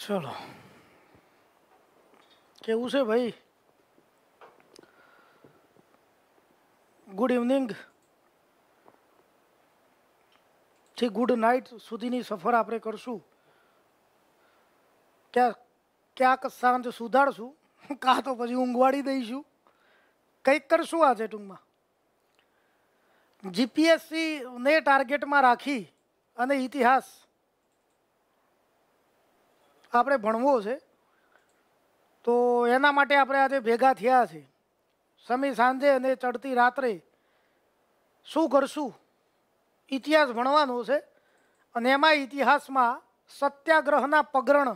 ચલો કેવું છે ભાઈ ગુડ ઇવનિંગ થી ગુડ નાઇટ સુધીની સફર આપણે કરશું ક્યાં ક્યાંક સાંજ સુધારશું કાં તો પછી ઊંઘવાડી દઈશું કંઈક કરશું આજે ટૂંકમાં જીપીએસસીને ટાર્ગેટમાં રાખી અને ઇતિહાસ આપણે ભણવો છે તો એના માટે આપણે આજે ભેગા થયા છે સમી સાંજે અને ચડતી રાત્રે શું કરશું ઇતિહાસ ભણવાનો છે અને એમાં ઇતિહાસમાં સત્યાગ્રહના પગરણ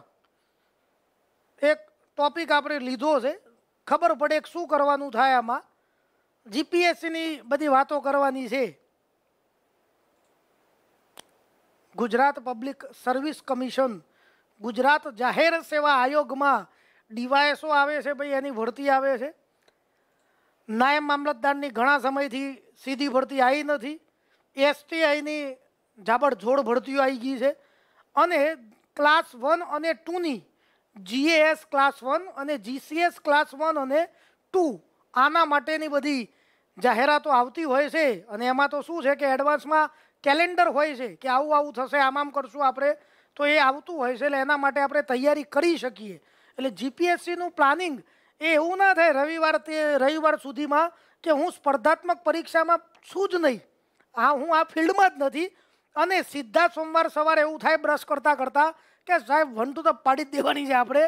એક ટોપિક આપણે લીધો છે ખબર પડે કે શું કરવાનું થાય આમાં જીપીએસસીની બધી વાતો કરવાની છે Gujarat public service commission Gujarat જાહેર સેવા આયોગમાં ડીવાયસો આવે છે ભાઈ એની ભરતી આવે છે નાયબ મામલતદારની ઘણા સમયથી સીધી ભરતી આવી નથી એસટીઆઈની જાબડઝોડ ભરતીઓ આવી ગઈ છે અને ક્લાસ વન અને ટુની જીએએસ ક્લાસ વન અને જીસીએસ ક્લાસ વન અને ટુ આના માટેની બધી જાહેરાતો આવતી હોય છે અને એમાં તો શું છે કે એડવાન્સમાં કેલેન્ડર હોય છે કે આવું આવું થશે આમ આમ કરશું આપણે તો એ આવતું હોય છે એટલે એના માટે આપણે તૈયારી કરી શકીએ એટલે જીપીએસસીનું પ્લાનિંગ એ એવું ના થાય રવિવાર તે રવિવાર સુધીમાં કે હું સ્પર્ધાત્મક પરીક્ષામાં છું જ નહીં આ હું આ ફિલ્ડમાં જ નથી અને સીધા સોમવાર સવારે એવું થાય બ્રશ કરતાં કરતાં કે સાહેબ વનટુ તો પાડી જ દેવાની છે આપણે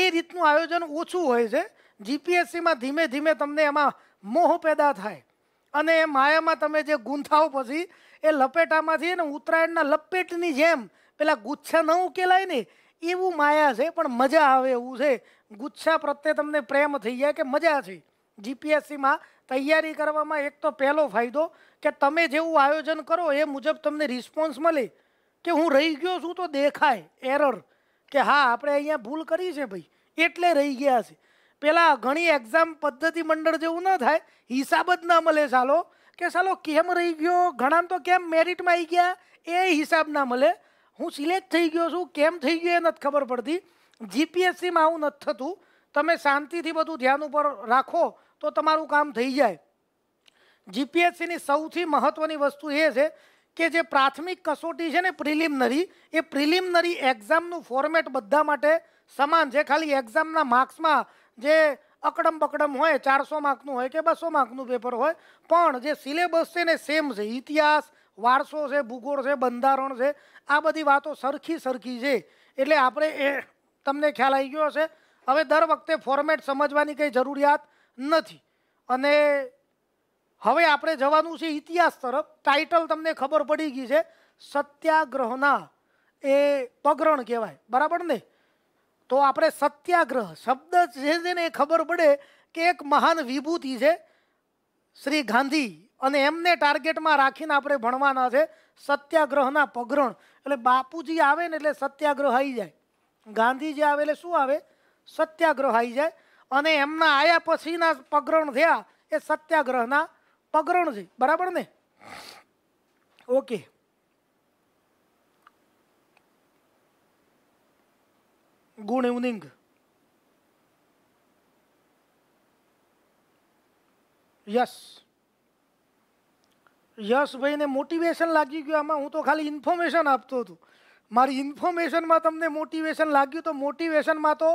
એ રીતનું આયોજન ઓછું હોય છે જીપીએસસીમાં ધીમે ધીમે તમને એમાં મોહ પેદા થાય અને એ માયામાં તમે જે ગૂંથાઓ પછી એ લપેટામાંથી ને ઉત્તરાયણના લપેટની જેમ પેલા ગુચ્છા ન ઉકેલાય ને એવું માયા છે પણ મજા આવે એવું છે ગુચ્છા પ્રત્યે તમને પ્રેમ થઈ જાય કે મજા છે જીપીએસસીમાં તૈયારી કરવામાં એક તો પહેલો ફાયદો કે તમે જેવું આયોજન કરો એ મુજબ તમને રિસ્પોન્સ મળે કે હું રહી ગયો છું તો દેખાય એરર કે હા આપણે અહીંયા ભૂલ કરી છે ભાઈ એટલે રહી ગયા છે પેલા ઘણી એક્ઝામ પદ્ધતિ મંડળ જેવું ન થાય હિસાબ જ ના મળે સાલો કે સાલો કેમ રહી ગયો ઘણા તો કેમ મેરિટમાં આવી ગયા એ હિસાબ ના મળે હું સિલેક્ટ થઈ ગયો છું કેમ થઈ ગયો એ નથી ખબર પડતી જીપીએસસીમાં આવું નથી થતું તમે શાંતિથી બધું ધ્યાન ઉપર રાખો તો તમારું કામ થઈ જાય જીપીએસસીની સૌથી મહત્ત્વની વસ્તુ એ છે કે જે પ્રાથમિક કસોટી છે ને પ્રિલિમનરી એ પ્રિલિમનરી એક્ઝામનું ફોર્મેટ બધા માટે સમાન છે ખાલી એક્ઝામના માર્ક્સમાં જે અકડમ બકડમ હોય ચારસો માર્કનું હોય કે બસો માર્કનું પેપર હોય પણ જે સિલેબસ છે ને સેમ છે ઇતિહાસ વારસો છે ભૂગોળ છે બંધારણ છે આ બધી વાતો સરખી સરખી છે એટલે આપણે એ તમને ખ્યાલ આવી ગયો હશે હવે દર વખતે ફોર્મેટ સમજવાની કંઈ જરૂરિયાત નથી અને હવે આપણે જવાનું છે ઇતિહાસ તરફ ટાઇટલ તમને ખબર પડી ગઈ છે સત્યાગ્રહના એ પગરણ કહેવાય બરાબર ને તો આપણે સત્યાગ્રહ શબ્દ જે છે ને એ ખબર પડે કે એક મહાન વિભૂતિ છે શ્રી ગાંધી અને એમને ટાર્ગેટમાં રાખીને આપણે ભણવાના છે સત્યાગ્રહના પગરણ એટલે બાપુજી આવે ને એટલે સત્યાગ્રહ આવી જાય ગાંધીજી આવે એટલે શું આવે સત્યાગ્રહ આવી જાય અને એમના આયા પછીના પગરણ થયા એ સત્યાગ્રહના પગરણ છે બરાબર ને ઓકે ગુડ ઇવનિંગ યસ યશભાઈને મોટિવેશન લાગી ગયું આમાં હું તો ખાલી ઇન્ફોર્મેશન આપતો હતો મારી ઇન્ફોર્મેશનમાં તમને મોટિવેશન લાગ્યું તો મોટિવેશનમાં તો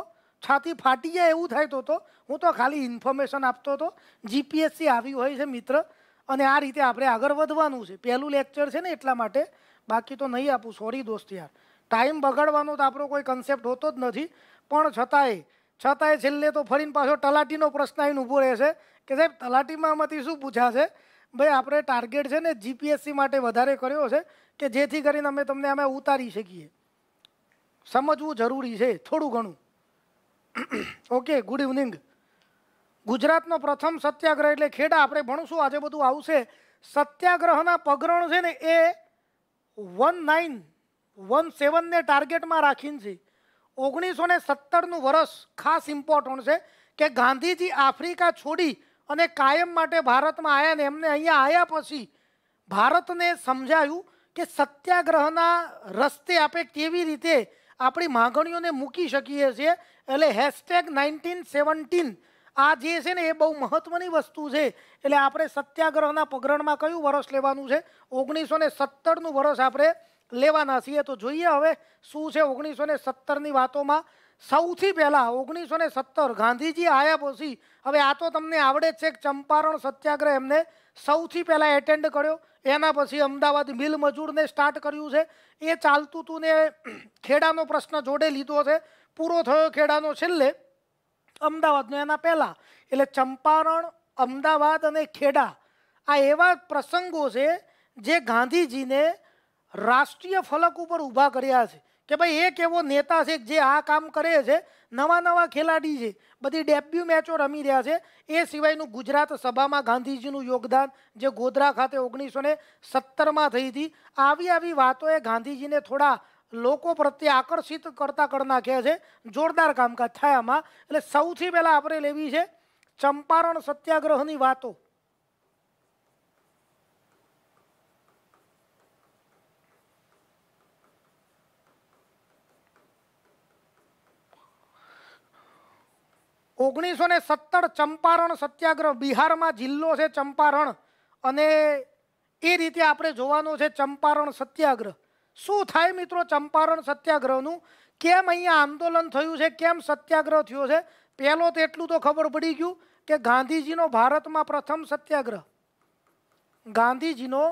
છાતી ફાટી જાય એવું થાય તો હું તો ખાલી ઇન્ફોર્મેશન આપતો હતો જીપીએસસી આવી હોય છે મિત્ર અને આ રીતે આપણે આગળ વધવાનું છે પહેલું લેક્ચર છે ને એટલા માટે બાકી તો નહીં આપું સોરી દોસ્ત યાર ટાઈમ બગાડવાનો તો આપણો કોઈ કન્સેપ્ટ હોતો જ નથી પણ છતાંય છતાંય છેલ્લે તો ફરીને પાછો તલાટીનો પ્રશ્ન આવીને ઊભો રહેશે કે સાહેબ તલાટીમાં આમાંથી શું છે ભાઈ આપણે ટાર્ગેટ છે ને જીપીએસસી માટે વધારે કર્યો છે કે જેથી કરીને અમે તમને અમે ઉતારી શકીએ સમજવું જરૂરી છે થોડું ઘણું ઓકે ગુડ ઇવનિંગ ગુજરાતનો પ્રથમ સત્યાગ્રહ એટલે ખેડા આપણે ભણશું આજે બધું આવશે સત્યાગ્રહના પગરણ છે ને એ વન નાઇન વન સેવનને ટાર્ગેટમાં રાખીને છે ઓગણીસો ને સત્તરનું વર્ષ ખાસ ઇમ્પોર્ટન્ટ છે કે ગાંધીજી આફ્રિકા છોડી અને કાયમ માટે ભારતમાં આવ્યા ને એમને અહીંયા આવ્યા પછી ભારતને સમજાયું કે સત્યાગ્રહના રસ્તે આપણે કેવી રીતે આપણી માગણીઓને મૂકી શકીએ છીએ એટલે હેશટેગ નાઇન્ટીન સેવન્ટીન આ જે છે ને એ બહુ મહત્વની વસ્તુ છે એટલે આપણે સત્યાગ્રહના પગરણમાં કયું વર્ષ લેવાનું છે ઓગણીસો ને સત્તરનું વર્ષ આપણે લેવાના છીએ તો જોઈએ હવે શું છે ઓગણીસો ને સત્તરની વાતોમાં સૌથી પહેલાં ઓગણીસો ને સત્તર ગાંધીજી આયા પછી હવે આ તો તમને આવડે છે કે ચંપારણ સત્યાગ્રહ એમને સૌથી પહેલાં એટેન્ડ કર્યો એના પછી અમદાવાદ મિલ મજૂરને સ્ટાર્ટ કર્યું છે એ ચાલતું હતું ને ખેડાનો પ્રશ્ન જોડે લીધો છે પૂરો થયો ખેડાનો છેલ્લે અમદાવાદનો એના પહેલાં એટલે ચંપારણ અમદાવાદ અને ખેડા આ એવા પ્રસંગો છે જે ગાંધીજીને રાષ્ટ્રીય ફલક ઉપર ઊભા કર્યા છે કે ભાઈ એક એવો નેતા છે જે આ કામ કરે છે નવા નવા ખેલાડી છે બધી ડેબ્યુ મેચો રમી રહ્યા છે એ સિવાયનું ગુજરાત સભામાં ગાંધીજીનું યોગદાન જે ગોધરા ખાતે ઓગણીસો ને સત્તરમાં થઈ હતી આવી આવી વાતોએ ગાંધીજીને થોડા લોકો પ્રત્યે આકર્ષિત કરતા કર નાખ્યા છે જોરદાર કામકાજ થયામાં એટલે સૌથી પહેલાં આપણે લેવી છે ચંપારણ સત્યાગ્રહની વાતો ઓગણીસો ને સત્તર ચંપારણ સત્યાગ્રહ બિહારમાં જિલ્લો છે ચંપારણ અને એ રીતે આપણે જોવાનો છે ચંપારણ સત્યાગ્રહ શું થાય મિત્રો ચંપારણ સત્યાગ્રહનું કેમ અહીંયા આંદોલન થયું છે કેમ સત્યાગ્રહ થયો છે પહેલો તો એટલું તો ખબર પડી ગયું કે ગાંધીજીનો ભારતમાં પ્રથમ સત્યાગ્રહ ગાંધીજીનો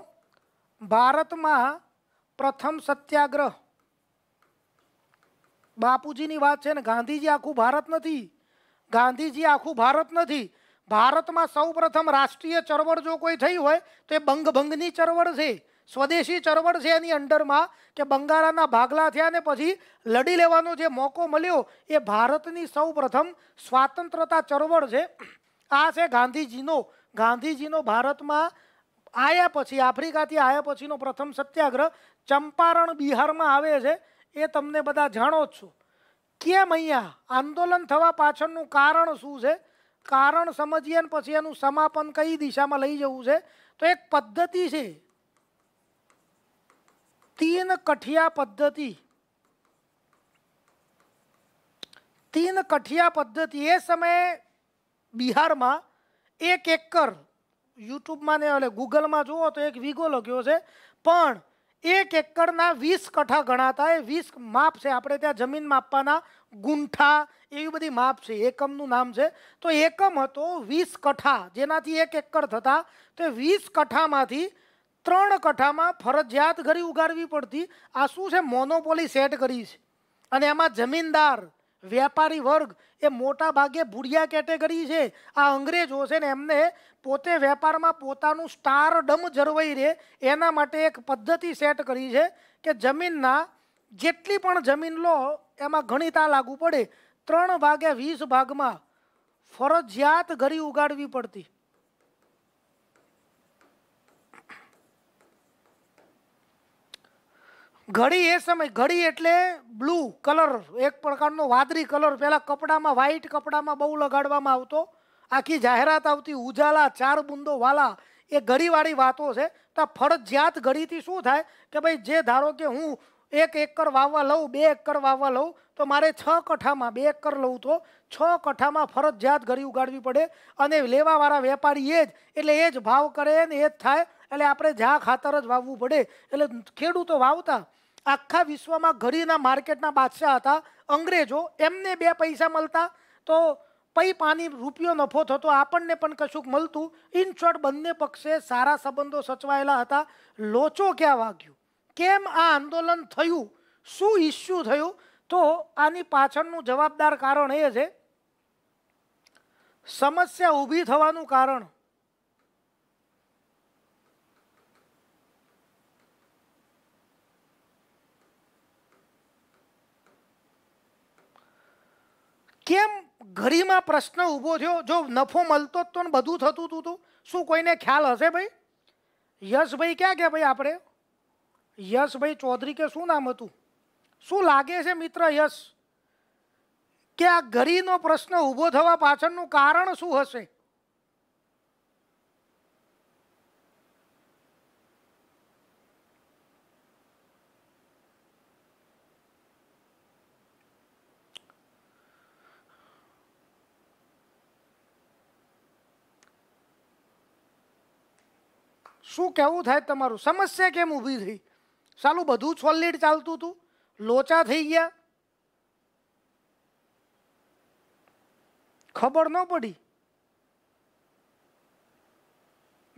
ભારતમાં પ્રથમ સત્યાગ્રહ બાપુજીની વાત છે ને ગાંધીજી આખું ભારત નથી ગાંધીજી આખું ભારત નથી ભારતમાં સૌપ્રથમ રાષ્ટ્રીય ચળવળ જો કોઈ થઈ હોય તો એ બંગભંગની ચળવળ છે સ્વદેશી ચળવળ છે એની અંડરમાં કે બંગાળાના ભાગલા થયા ને પછી લડી લેવાનો જે મોકો મળ્યો એ ભારતની સૌપ્રથમ સ્વાતંત્રતા ચળવળ છે આ છે ગાંધીજીનો ગાંધીજીનો ભારતમાં આવ્યા પછી આફ્રિકાથી આવ્યા પછીનો પ્રથમ સત્યાગ્રહ ચંપારણ બિહારમાં આવે છે એ તમને બધા જાણો જ છો કેમ અંયા આંદોલન થવા પાછળનું કારણ શું છે કારણ સમજીએન પછી એનું સમાપન કઈ દિશામાં લઈ જવું છે તો એક પદ્ધતિ છે તીન કઠિયા પદ્ધતિ તીન કઠિયા પદ્ધતિ એ સમયે બિહારમાં એક એકર YouTube માં નહિ હોલે Google માં જોવો તો એક વિગો લખ્યો છે પણ એક એકરના વીસ કઠા ગણાતા એ વીસ માપ છે આપણે ત્યાં જમીન માપવાના ગુંઠા એવી બધી માપ છે એકમનું નામ છે તો એકમ હતો વીસ કઠા જેનાથી એક એકર થતા તો વીસ કઠામાંથી ત્રણ કઠામાં ફરજિયાત ઘરી ઉગાડવી પડતી આ શું છે મોનોપોલી સેટ કરી છે અને એમાં જમીનદાર વ્યાપારી વર્ગ એ મોટા ભાગે બુઢિયા કેટેગરી છે આ અંગ્રેજો છે ને એમને પોતે વેપારમાં પોતાનું સ્ટારડમ જળવાઈ રહે એના માટે એક પદ્ધતિ સેટ કરી છે કે જમીનના જેટલી પણ જમીન લો એમાં ગણિતા લાગુ પડે ત્રણ ભાગે વીસ ભાગમાં ફરજિયાત ઘરી ઉગાડવી પડતી ઘડી એ સમય ઘડી એટલે બ્લુ કલર એક પ્રકારનો વાદળી કલર પહેલાં કપડામાં વ્હાઈટ કપડામાં બહુ લગાડવામાં આવતો આખી જાહેરાત આવતી ઉજાલા ચાર બુંદો વાલા એ ઘડીવાળી વાતો છે તો આ ફરજિયાત ઘડીથી શું થાય કે ભાઈ જે ધારો કે હું એક એકર વાવવા લઉં બે એકર વાવવા લઉં તો મારે છ કઠામાં બે એકર લઉં તો છ કઠામાં ફરજિયાત ઘડી ઉગાડવી પડે અને લેવાવાળા વેપારી એ જ એટલે એ જ ભાવ કરે ને એ જ થાય એટલે આપણે જા ખાતર જ વાવવું પડે એટલે ખેડૂતો વાવતા આખા વિશ્વમાં ઘડીના માર્કેટના બાદશાહ હતા અંગ્રેજો એમને બે પૈસા મળતા તો પૈ પાની રૂપિયો નફો થતો આપણને પણ કશુંક મળતું ઇન શોર્ટ બંને પક્ષે સારા સંબંધો સચવાયેલા હતા લોચો ક્યાં વાગ્યો કેમ આ આંદોલન થયું શું ઇસ્યુ થયું તો આની પાછળનું જવાબદાર કારણ એ છે સમસ્યા ઊભી થવાનું કારણ કેમ ઘડીમાં પ્રશ્ન ઊભો થયો જો નફો મળતો તો ને બધું થતું હતું તું શું કોઈને ખ્યાલ હશે ભાઈ યશભાઈ ક્યાં કે ભાઈ આપણે યશભાઈ ચૌધરી કે શું નામ હતું શું લાગે છે મિત્ર યશ કે આ ઘડીનો પ્રશ્ન ઊભો થવા પાછળનું કારણ શું હશે શું કહેવું થાય તમારું સમસ્યા કેમ ઊભી થઈ સાલું બધું છોલ્લીડ ચાલતું હતું લોચા થઈ ગયા ખબર ન પડી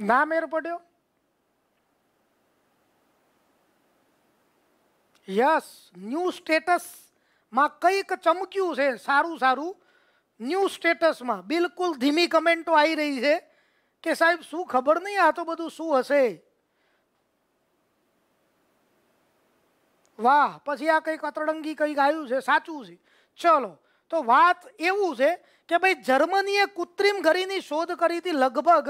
ના મેર પડ્યો યસ ન્યૂ સ્ટેટસમાં કંઈક ચમક્યું છે સારું સારું ન્યૂ સ્ટેટસમાં બિલકુલ ધીમી કમેન્ટો આવી રહી છે કે સાહેબ શું ખબર નહીં આ તો બધું શું હશે વાહ પછી આ કંઈક અતરંગી કંઈક આવ્યું છે સાચું છે ચલો તો વાત એવું છે કે ભાઈ જર્મનીએ કૃત્રિમ ઘરીની શોધ કરી હતી લગભગ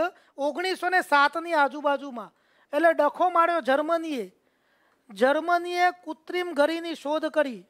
ઓગણીસો ને સાતની આજુબાજુમાં એટલે ડખો માર્યો જર્મનીએ જર્મનીએ કૃત્રિમ ઘરીની શોધ કરી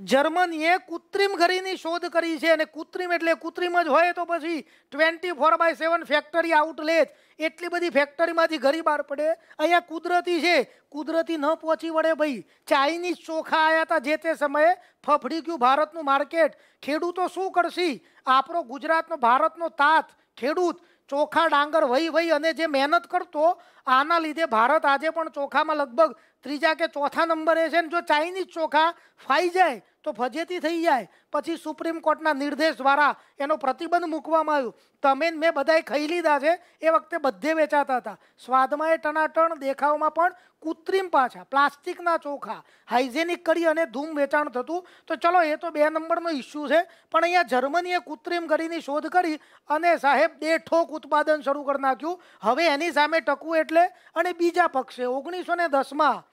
જર્મનીએ કૃત્રિમ ઘડીની શોધ કરી છે અને કૃત્રિમ એટલે કૃત્રિમ જ હોય તો પછી twenty four by seven factory outlet એટલી બધી ફેક્ટરીમાંથી ઘડી બહાર પડે અહીંયા કુદરતી છે કુદરતી ન પહોંચી વળે ભાઈ ચાઇનીઝ ચોખા આવ્યા હતા જે તે સમયે ફફડી ગયું ભારતનું માર્કેટ ખેડૂતો શું કરશે આપણો ગુજરાતનો ભારતનો તાત ખેડૂત ચોખા ડાંગર વહી વહી અને જે મહેનત કરતો આના લીધે ભારત આજે પણ ચોખામાં લગભગ ત્રીજા કે ચોથા નંબરે છે ને જો ચાઇનીઝ ચોખા ફાઈ જાય તો ફજેતી થઈ જાય પછી સુપ્રીમ કોર્ટના નિર્દેશ દ્વારા એનો પ્રતિબંધ મૂકવામાં આવ્યો તમે મેં બધાએ ખાઈ લીધા છે એ વખતે બધે વેચાતા હતા સ્વાદમાં એ ટણાટણ દેખાવમાં પણ કૃત્રિમ પાછા પ્લાસ્ટિકના ચોખા હાઇજેનિક કરી અને ધૂમ વેચાણ થતું તો ચલો એ તો બે નંબરનો ઇસ્યુ છે પણ અહીંયા જર્મનીએ કૃત્રિમ કરીની શોધ કરી અને સાહેબ બે ઠોક ઉત્પાદન શરૂ કરી નાખ્યું હવે એની સામે ટકવું એટલે અને બીજા પક્ષે ઓગણીસો ને દસમાં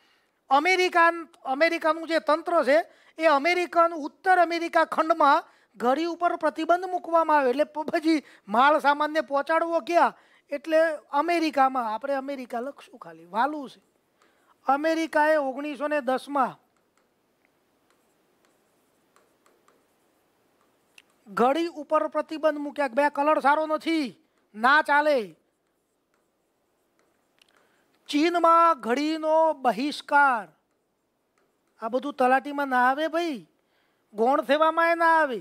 અમેરિકા અમેરિકાનું જે તંત્ર છે એ અમેરિકન ઉત્તર અમેરિકા ખંડમાં ઘડી ઉપર પ્રતિબંધ મૂકવામાં આવ્યો એટલે પછી માલ સામાનને પહોંચાડવો ક્યાં એટલે અમેરિકામાં આપણે અમેરિકા લખશું ખાલી વાલું છે અમેરિકાએ ઓગણીસો ને દસમાં ઘડી ઉપર પ્રતિબંધ મૂક્યા બે કલર સારો નથી ના ચાલે ચીનમાં ઘડીનો બહિષ્કાર આ બધું તલાટીમાં ના આવે ભાઈ ગૌણ સેવામાં ના આવે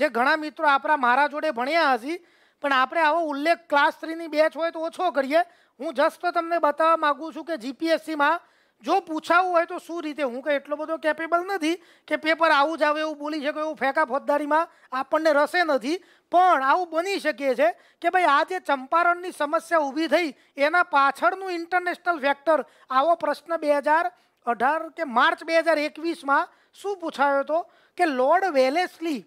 જે ઘણા મિત્રો આપણા મારા જોડે ભણ્યા હશી પણ આપણે આવો ઉલ્લેખ ક્લાસ થ્રીની બેચ હોય તો ઓછો કરીએ હું જસ્ટ તમને બતાવવા માગું છું કે જીપીએસસીમાં જો પૂછાવું હોય તો શું રીતે હું કંઈ એટલો બધો કેપેબલ નથી કે પેપર આવું જ આવે એવું બોલી શકો એવું ફેંકા ફોજદારીમાં આપણને રસે નથી પણ આવું બની શકીએ છે કે ભાઈ આ જે ચંપારણની સમસ્યા ઊભી થઈ એના પાછળનું ઇન્ટરનેશનલ ફેક્ટર આવો પ્રશ્ન બે હજાર અઢાર કે માર્ચ બે હજાર એકવીસમાં શું પૂછાયો હતો કે લોર્ડ વેલેસલી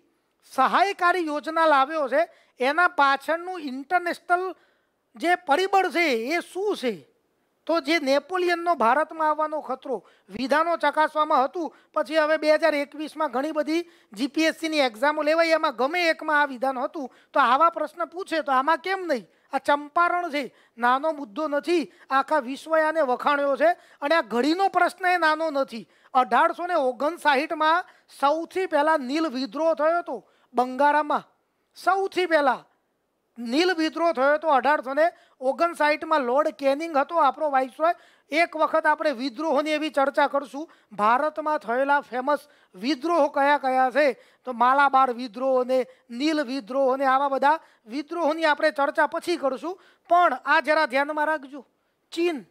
સહાયકારી યોજના લાવ્યો છે એના પાછળનું ઇન્ટરનેશનલ જે પરિબળ છે એ શું છે તો જે નેપોલિયનનો ભારતમાં આવવાનો ખતરો વિધાનો ચકાસવામાં હતું પછી હવે બે હજાર એકવીસમાં ઘણી બધી જીપીએસસીની એક્ઝામો લેવાય એમાં ગમે એકમાં આ વિધાન હતું તો આવા પ્રશ્ન પૂછે તો આમાં કેમ નહીં આ ચંપારણ છે નાનો મુદ્દો નથી આખા વિશ્વએ આને વખાણ્યો છે અને આ ઘડીનો પ્રશ્ન એ નાનો નથી અઢારસો ને ઓગણસાહીઠમાં સૌથી પહેલાં નીલ વિદ્રોહ થયો હતો બંગારામાં સૌથી પહેલાં નીલ વિદ્રોહ થયો હતો અઢારસો ને ઓગણસાઠમાં લોર્ડ કેનિંગ હતો આપણો વાઇસરોય એક વખત આપણે વિદ્રોહની એવી ચર્ચા કરશું ભારતમાં થયેલા ફેમસ વિદ્રોહો કયા કયા છે તો માલાબાર વિદ્રોહ અને નીલ વિદ્રોહ અને આવા બધા વિદ્રોહોની આપણે ચર્ચા પછી કરશું પણ આ જરા ધ્યાનમાં રાખજો ચીન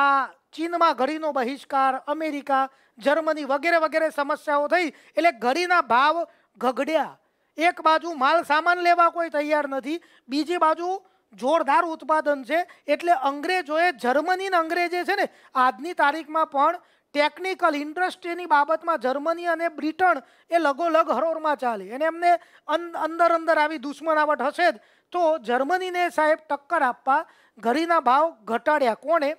આ ચીનમાં ઘડીનો બહિષ્કાર અમેરિકા જર્મની વગેરે વગેરે સમસ્યાઓ થઈ એટલે ઘડીના ભાવ ગગડ્યા એક બાજુ માલ સામાન લેવા કોઈ તૈયાર નથી બીજી બાજુ જોરદાર ઉત્પાદન છે એટલે અંગ્રેજોએ જર્મની અંગ્રેજે છે ને આજની તારીખમાં પણ ટેકનિકલ ઇન્ડસ્ટ્રીની બાબતમાં જર્મની અને બ્રિટન એ લગોલગ હરોળમાં ચાલે અને એમને અંદર અંદર આવી દુશ્મનાવટ હશે જ તો જર્મનીને સાહેબ ટક્કર આપવા ઘરીના ભાવ ઘટાડ્યા કોણે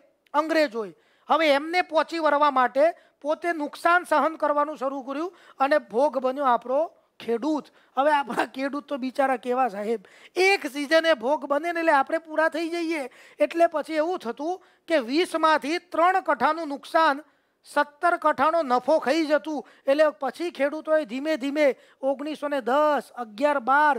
અંગ્રેજોએ હવે એમને પહોંચી વળવા માટે પોતે નુકસાન સહન કરવાનું શરૂ કર્યું અને ભોગ બન્યો આપણો ખેડૂત હવે આપણા ખેડૂત તો બિચારા કેવા સાહેબ એક સિઝને ભોગ બને ને એટલે આપણે પૂરા થઈ જઈએ એટલે પછી એવું થતું કે વીસમાંથી ત્રણ કઠાનું નુકસાન સત્તર કઠાણો નફો ખાઈ જતું એટલે પછી ખેડૂતોએ ધીમે ધીમે ઓગણીસો ને દસ અગિયાર બાર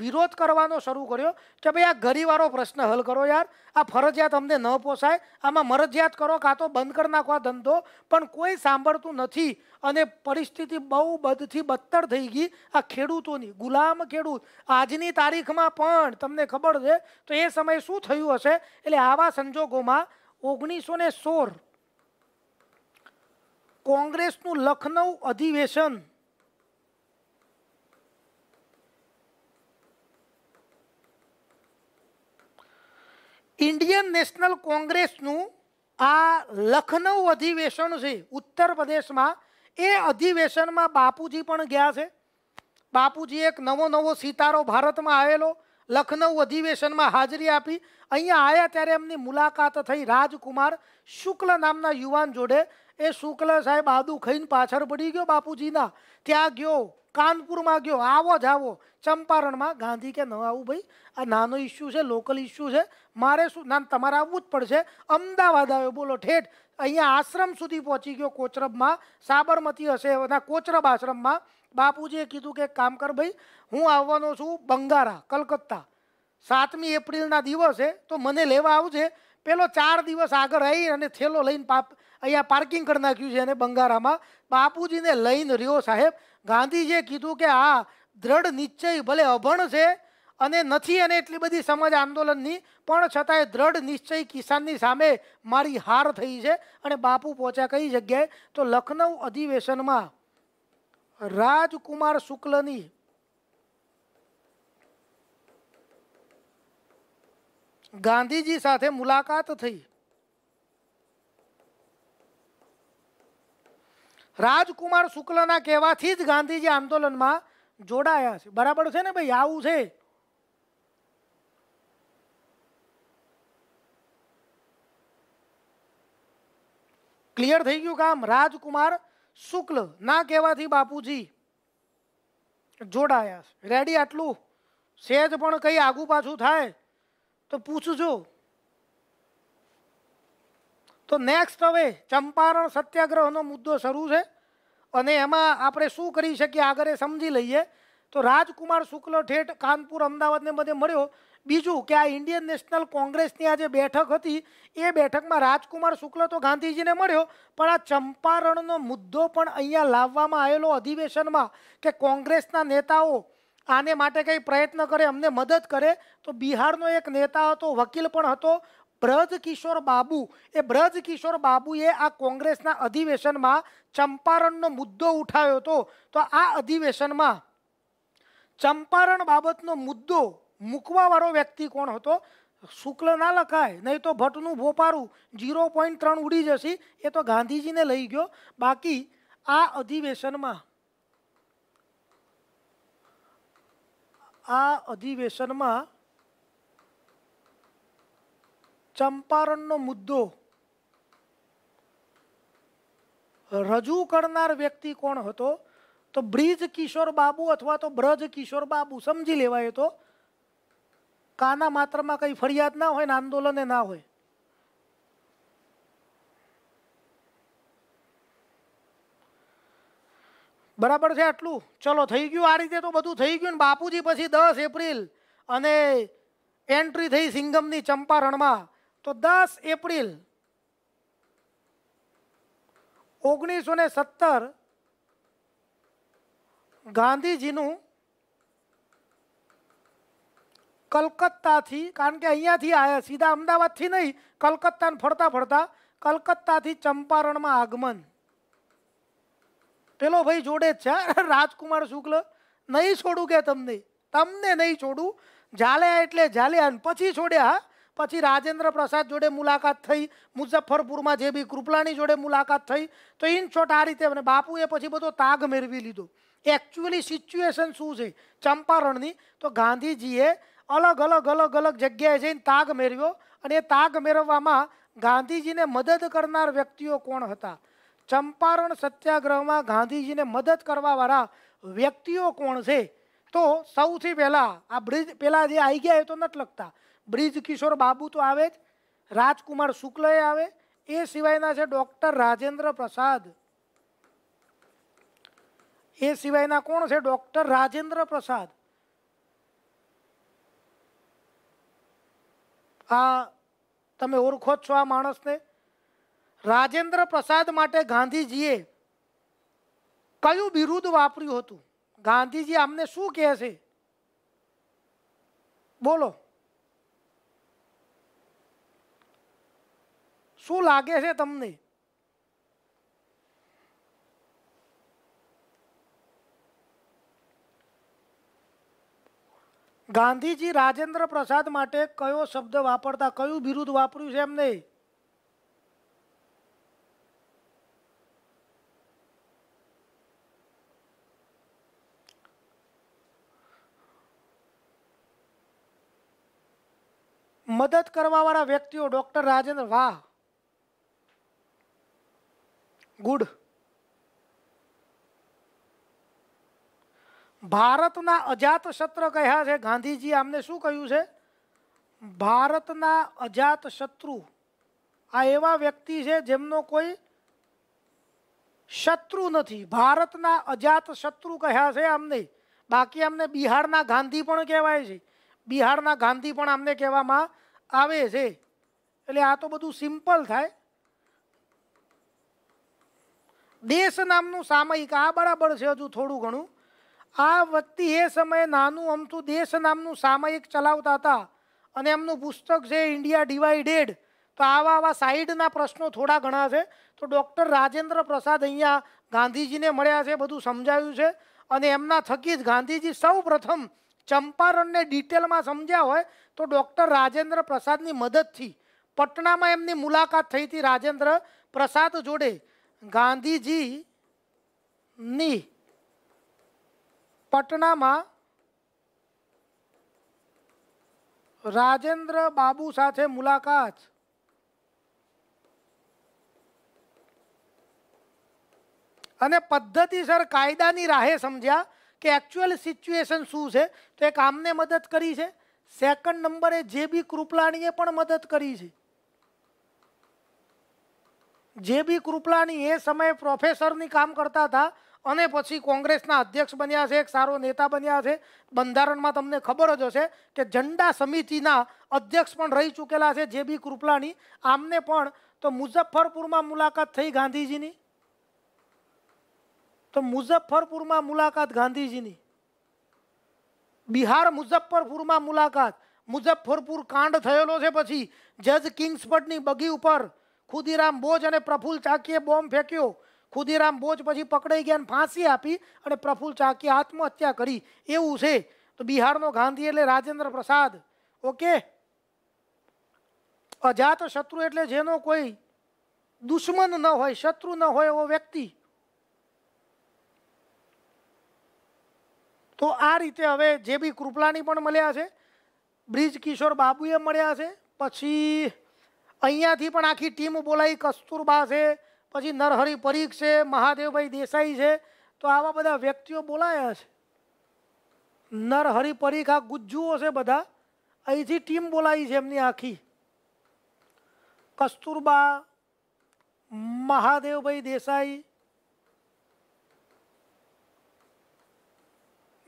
વિરોધ કરવાનો શરૂ કર્યો કે ભાઈ આ ગરીવાળો પ્રશ્ન હલ કરો યાર આ ફરજિયાત અમને ન પોસાય આમાં મરજિયાત કરો કાં તો બંધ કરી નાખો આ ધંધો પણ કોઈ સાંભળતું નથી અને પરિસ્થિતિ બહુ બધથી બદતર થઈ ગઈ આ ખેડૂતોની ગુલામ ખેડૂત આજની તારીખમાં પણ તમને ખબર છે તો એ સમયે શું થયું હશે એટલે આવા સંજોગોમાં ઓગણીસો ને સોળ કોંગ્રેસનું લખનઉ અધિવેશન ઇન્ડિયન નેશનલ કોંગ્રેસનું આ લખનઉ અધિવેશન છે ઉત્તર પ્રદેશમાં એ અધિવેશનમાં બાપુજી પણ ગયા છે બાપુજી એક નવો નવો સિતારો ભારતમાં આવેલો લખનઉ અધિવેશનમાં હાજરી આપી અહીંયા આવ્યા ત્યારે એમની મુલાકાત થઈ રાજકુમાર શુક્લ નામના યુવાન જોડે એ સુકલા સાહેબ આદુ ખઈન પાછળ પડી ગયો બાપુજીના ત્યાં ગયો કાનપુર માં ગયો આવો જાવો ચંપારણ માં ગાંધી કે ન આવું ભઈ આ નાનો ઇશ્યુ છે લોકલ ઇશ્યુ છે મારે શું ના તમારે આવવું જ પડશે અમદાવાદ આવ્યો બોલો ઠેટ અહીં આશ્રમ સુધી પહોંચી ગયો કોચરબ માં સાબરમતી હશે કોચરબ આશ્રમ માં બાપુજીએ કીધું કે કામ કર ભઈ હું આવવાનો છું બંગારા કલકત્તા 7મી એપ્રિલ ના દિવસ છે તો મને લેવા આવજે પેલો 4 દિવસ આગળ આવીને થેલો લઈને પાપ અહીંયા પાર્કિંગ કરી નાખ્યું છે એને બંગારામાં બાપુજીને લઈને રહ્યો સાહેબ ગાંધીજીએ કીધું કે આ દ્રઢ નિશ્ચય ભલે અભણ છે અને નથી અને એટલી બધી સમાજ આંદોલનની પણ છતાંય દ્રઢ નિશ્ચય કિસાનની સામે મારી હાર થઈ છે અને બાપુ પહોંચ્યા કઈ જગ્યાએ તો લખનઉ અધિવેશનમાં રાજકુમાર શુક્લની ગાંધીજી સાથે મુલાકાત થઈ રાજકુમાર શુક્લના કહેવાથી જ ગાંધીજી આંદોલનમાં જોડાયા છે બરાબર છે ને ભાઈ આવું છે ક્લિયર થઈ ગયું કામ રાજકુમાર શુક્લ ના કહેવાથી બાપુજી જોડાયા રેડી આટલું સેજ પણ કંઈ આગુ પાછું થાય તો પૂછજો તો નેક્સ્ટ હવે ચંપારણ સત્યાગ્રહનો મુદ્દો શરૂ છે અને એમાં આપણે શું કરી શકીએ આગળ એ સમજી લઈએ તો રાજકુમાર શુક્લ ઠેઠ કાનપુર અમદાવાદને બધે મળ્યો બીજું કે આ ઇન્ડિયન નેશનલ કોંગ્રેસની આ જે બેઠક હતી એ બેઠકમાં રાજકુમાર શુક્લ તો ગાંધીજીને મળ્યો પણ આ ચંપારણનો મુદ્દો પણ અહીંયા લાવવામાં આવેલો અધિવેશનમાં કે કોંગ્રેસના નેતાઓ આને માટે કંઈ પ્રયત્ન કરે અમને મદદ કરે તો બિહારનો એક નેતા હતો વકીલ પણ હતો બ્રજકિશોર બાબુ એ બ્રજ કિશોર બાબુએ આ કોંગ્રેસના અધિવેશનમાં ચંપારણનો મુદ્દો ઉઠાવ્યો હતો તો આ અધિવેશનમાં ચંપારણ બાબતનો મુદ્દો મૂકવાવાળો વ્યક્તિ કોણ હતો શુક્લ ના લખાય નહીં તો ભટ્ટનું ભોપારું જીરો પોઈન્ટ ત્રણ ઉડી જશે એ તો ગાંધીજીને લઈ ગયો બાકી આ અધિવેશનમાં આ અધિવેશનમાં ચંપારણનો મુદ્દો રજૂ કરનાર વ્યક્તિ કોણ હતો તો બ્રિજ કિશોર બાબુ અથવા તો બ્રજ કિશોર બાબુ સમજી લેવાય તો કાના માત્રમાં કંઈ ફરિયાદ ના હોય ને આંદોલને ના હોય બરાબર છે આટલું ચલો થઈ ગયું આ રીતે તો બધું થઈ ગયું ને બાપુજી પછી દસ એપ્રિલ અને એન્ટ્રી થઈ સિંગમની ચંપારણમાં તો દસ એપ્રિલ ઓગણીસો ને સત્તર ગાંધીજીનું કલકત્તાથી કારણ કે અહીંયાથી આવ્યા સીધા અમદાવાદથી નહીં કલકત્તાને ફરતા ફરતા કલકત્તાથી ચંપારણમાં આગમન પેલો ભાઈ જોડે જ છે રાજકુમાર શુક્લ નહીં છોડું કે તમને તમને નહીં છોડું ઝાલ્યા એટલે ઝાલ્યા અને પછી છોડ્યા પછી રાજેન્દ્રપ્રસાદ જોડે મુલાકાત થઈ મુઝફ્ફરપુર માં જેબી કૃપલાણી જોડે મુલાકાત થઈ તો ઇન છોટા આ રીતે અને બાપુ એ પછી બધો તાગ મેરવી લીધો એક્ચ્યુઅલી સિચ્યુએશન શું છે ચંપારણની તો ગાંધીજીએ અલગ અલગ અલગ અલગ જગ્યાએ જઈને તાગ મેરવ્યો અને એ તાગ મેરવવામાં ગાંધીજીને મદદ કરનાર વ્યક્તિઓ કોણ હતા ચંપારણ સત્યાગ્રહમાં ગાંધીજીને મદદ કરવાવાળા વ્યક્તિઓ કોણ છે તો સૌથી પહેલા આ બ્રિજ પહેલા જે આવી ગયા એ તો મતલકતા બ્રિજ કિશોર બાબુ તો આવે જ રાજકુમાર શુક્લ આવે એ સિવાયના છે ડૉક્ટર રાજેન્દ્ર પ્રસાદ એ સિવાયના કોણ છે ડૉક્ટર રાજેન્દ્ર પ્રસાદ આ તમે ઓળખો છો આ માણસને રાજેન્દ્ર પ્રસાદ માટે ગાંધીજીએ કયું બિરુદ વાપર્યું હતું ગાંધીજી આમને શું કહે છે બોલો શું લાગે છે તમને ગાંધીજી રાજેન્દ્ર પ્રસાદ માટે કયો શબ્દ વાપરતા કયું બિરુદ વાપર્યું છે એમને મદદ કરવા વાળા વ્યક્તિઓ ડૉક્ટર રાજેન્દ્ર વાહ ગુડ ભારત ના અજાત શત્રુ કહ્યા છે ગાંધીજી આમને શું કયું છે ભારત ના અજાત શત્રુ આ એવા વ્યક્તિ છે જેમનો કોઈ શત્રુ નથી ભારત ના અજાત શત્રુ કહ્યા છે આમને બાકી આમને બિહાર ના ગાંધી પણ કહેવાય છે બિહાર ના ગાંધી પણ આમને કહેવામાં આવે છે એટલે આ તો બધું સિમ્પલ થાય દેશ નામનું સામયિક આ બરાબર છે હજુ થોડું ઘણું આ વ્યક્તિ એ સમયે નાનું અમથું દેશ નામનું સામયિક ચલાવતા હતા અને એમનું પુસ્તક છે ઇન્ડિયા ડિવાઇડેડ તો આવા આવા સાઈડના પ્રશ્નો થોડા ઘણા છે તો ડૉક્ટર રાજેન્દ્ર પ્રસાદ અહીંયા ગાંધીજીને મળ્યા છે બધું સમજાયું છે અને એમના થકી જ ગાંધીજી સૌ પ્રથમ ચંપારણને ડિટેલમાં સમજ્યા હોય તો ડૉક્ટર રાજેન્દ્ર પ્રસાદની મદદથી પટનામાં એમની મુલાકાત થઈ હતી રાજેન્દ્ર પ્રસાદ જોડે ગાંધીજીની પટનામાં રાજેન્દ્ર બાબુ સાથે મુલાકાત અને પદ્ધતિસર કાયદાની રાહે સમજ્યા કે એકચ્યુઅલ સિચ્યુએશન શું છે તો એક આમને મદદ કરી છે સેકન્ડ નંબરે જે બી કૃપલાણીએ પણ મદદ કરી છે જે બી કૃપલાણી એ સમયે પ્રોફેસરની કામ કરતા હતા અને પછી કોંગ્રેસના અધ્યક્ષ બન્યા છે એક સારો નેતા બન્યા છે બંધારણમાં તમને ખબર જ હશે કે ઝંડા સમિતિના અધ્યક્ષ પણ રહી ચૂકેલા છે જે બી કૃપલાણી આમને પણ તો મુઝફ્ફરપુરમાં મુલાકાત થઈ ગાંધીજીની તો મુઝફ્ફરપુરમાં મુલાકાત ગાંધીજીની બિહાર મુઝફ્ફરપુરમાં મુલાકાત મુઝફ્ફરપુર કાંડ થયેલો છે પછી જજ કિંગ્સફર્ડની બગી ઉપર ખુદીરામ બોજ અને પ્રફુલ ચાકીએ બોમ્બ ફેંક્યો ખુદીરામ બોજ પછી પકડાઈ ગયા અને ફાંસી આપી અને પ્રફુલ ચાકીએ આત્મહત્યા કરી એવું છે તો બિહારનો ગાંધી એટલે રાજેન્દ્ર પ્રસાદ ઓકે અજાત શત્રુ એટલે જેનો કોઈ દુશ્મન ન હોય શત્રુ ન હોય એવો વ્યક્તિ તો આ રીતે હવે જે બી કૃપલાની પણ મળ્યા છે બ્રિજ કિશોર બાબુએ મળ્યા છે પછી અહીંયાથી પણ આખી ટીમ બોલાવી કસ્તુરબા છે પછી નરહરિ પરીખ છે મહાદેવભાઈ દેસાઈ છે તો આવા બધા વ્યક્તિઓ બોલાયા છે નરહરિ પરીખ આ ગુજ્જુઓ છે બધા અહીંથી ટીમ બોલાવી છે એમની આખી કસ્તુરબા મહાદેવભાઈ દેસાઈ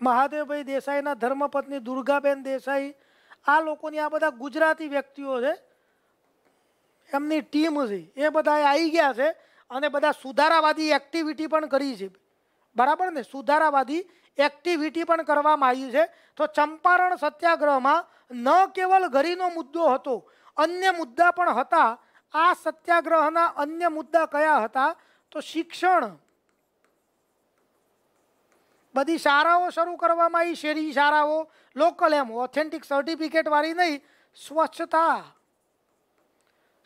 મહાદેવભાઈ દેસાઈના ધર્મપત્ની દુર્ગાબેન દેસાઈ આ લોકોની આ બધા ગુજરાતી વ્યક્તિઓ છે એમની ટીમ છે એ બધા આવી ગયા છે અને બધા સુધારાવાદી એક્ટિવિટી પણ કરી છે બરાબર ને સુધારાવાદી એક્ટિવિટી પણ કરવામાં આવી છે તો ચંપારણ સત્યાગ્રહમાં ન કેવલ ગરીનો મુદ્દો હતો અન્ય મુદ્દા પણ હતા આ સત્યાગ્રહના અન્ય મુદ્દા કયા હતા તો શિક્ષણ બધી શાળાઓ શરૂ કરવામાં આવી શેરી શાળાઓ લોકલ એમ ઓથેન્ટિક સર્ટિફિકેટવાળી નહીં સ્વચ્છતા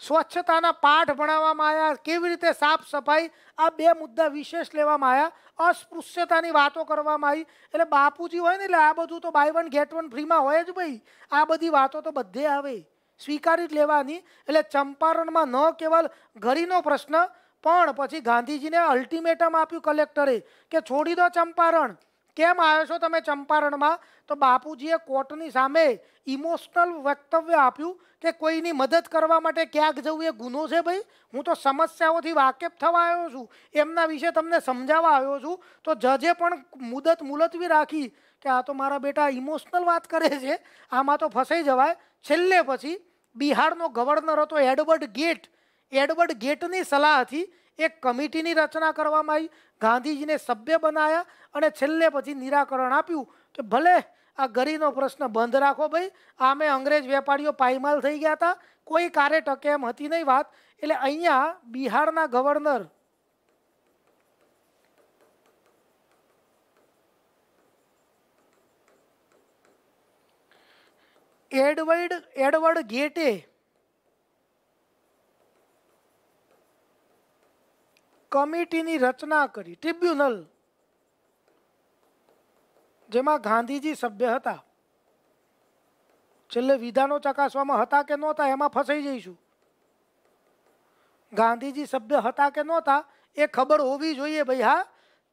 સ્વચ્છતાના પાઠ ભણાવવામાં આવ્યા કેવી રીતે સાફ સફાઈ આ બે મુદ્દા વિશેષ લેવામાં આવ્યા અસ્પૃશ્યતાની વાતો કરવામાં આવી એટલે બાપુજી હોય ને એટલે આ બધું તો બાય વન ગેટ વન ફ્રીમાં હોય જ ભાઈ આ બધી વાતો તો બધે આવે સ્વીકારી જ લેવાની એટલે ચંપારણમાં ન કેવલ ગરીનો પ્રશ્ન પણ પછી ગાંધીજીને અલ્ટિમેટમ આપ્યું કલેક્ટરે કે છોડી દો ચંપારણ કેમ આવ્યો છો તમે ચંપારણમાં તો બાપુજીએ કોર્ટની સામે ઇમોશનલ વક્તવ્ય આપ્યું કે કોઈની મદદ કરવા માટે ક્યાંક જવું એ ગુનો છે ભાઈ હું તો સમસ્યાઓથી વાકેફ થવા આવ્યો છું એમના વિશે તમને સમજાવવા આવ્યો છું તો જજે પણ મુદત મુલતવી રાખી કે આ તો મારા બેટા ઇમોશનલ વાત કરે છે આમાં તો ફસાઈ જવાય છેલ્લે પછી બિહારનો ગવર્નર હતો એડવર્ડ ગેટ એડવર્ડ ગેટની સલાહથી એક કમિટીની રચના કરવામાં આવી ગાંધીજીને સભ્ય બનાવ્યા અને છેલ્લે પછી નિરાકરણ આપ્યું કે ભલે આ ગરીનો પ્રશ્ન બંધ રાખો ભાઈ આમે અંગ્રેજ વેપારીઓ પાયમાલ થઈ ગયા હતા કોઈ કારે ટકે એમ હતી નહીં વાત એટલે અહીંયા બિહારના ગવર્નર એડવર્ડ એડવર્ડ ગેટે કમિટી ની રચના કરી ટ્રિબ્યુનલ જે માં ગાંધીજી સભ્ય હતા છેલ્લે વિધાનો તપાસવામાં હતા કે નોતા એમાં ફસાઈ જઈશું ગાંધીજી સભ્ય હતા કે નોતા એ ખબર હોવી જોઈએ ભઈ હા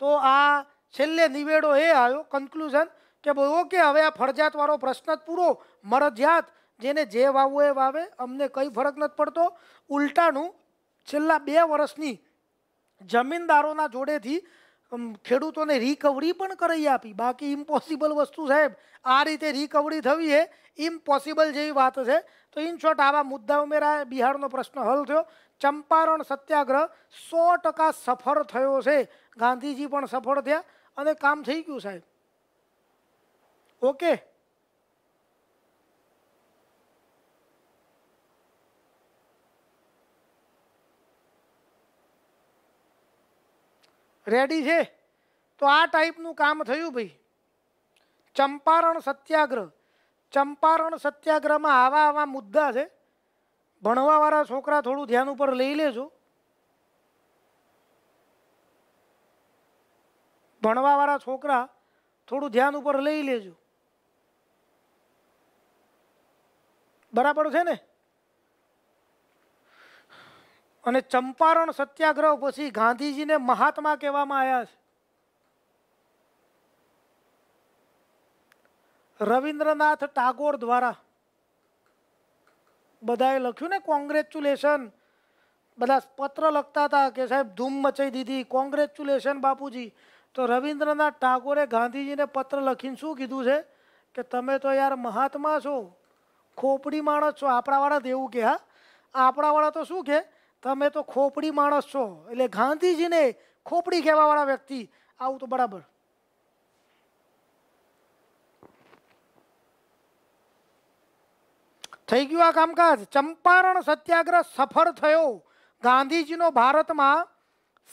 તો આ છેલ્લે નિવેડો એ આ કન્ક્લુઝન કે બોલ ઓકે હવે આ ફરજાત વાળો પ્રશ્ન જ પૂરો મરજ્યાત જેને જે વાવો એ વાવે અમને કઈ ફરક ન પડતો ઉલટાનું છેલ્લે 2 વર્ષની જમીનદારોના જોડેથી ખેડૂતોને રિકવરી પણ કરાવી આપી બાકી ઇમ્પોસિબલ વસ્તુ સાહેબ આ રીતે રિકવરી થવી એ ઇમ્પોસિબલ જેવી વાત છે તો ઇન શોર્ટ આવા મુદ્દા ઉમેરાય બિહારનો પ્રશ્ન હલ થયો ચંપારણ સત્યાગ્રહ સો ટકા સફળ થયો છે ગાંધીજી પણ સફળ થયા અને કામ થઈ ગયું સાહેબ ઓકે રેડી છે તો આ ટાઈપનું કામ થયું ભાઈ ચંપારણ સત્યાગ્રહ ચંપારણ સત્યાગ્રહમાં આવા આવા મુદ્દા છે ભણવાવાળા છોકરા થોડું ધ્યાન ઉપર લઈ લેજો ભણવાવાળા છોકરા થોડું ધ્યાન ઉપર લઈ લેજો બરાબર છે ને અને ચંપારણ સત્યાગ્રહ પછી ગાંધીજીને મહાત્મા કહેવામાં આવ્યા છે રવિન્દ્રનાથ ટાગોર દ્વારા બધાએ લખ્યું ને કોંગ્રેચ્યુલેશન બધા પત્ર લખતા હતા કે સાહેબ ધૂમ મચાઈ દીધી કોંગ્રેચ્યુલેશન બાપુજી તો રવિન્દ્રનાથ ટાગોરે ગાંધીજીને પત્ર લખીને શું કીધું છે કે તમે તો યાર મહાત્મા છો ખોપડી માણસ છો આપણાવાળા દેવું એવું કે હા આપણાવાળા તો શું કહે તમે તો ખોપડી માણસ છો એટલે ગાંધીજીને ખોપડી કહેવાવાળા વ્યક્તિ આવું તો બરાબર થઈ ગયું આ કામકાજ ચંપારણ સત્યાગ્રહ સફળ થયો ગાંધીજીનો ભારતમાં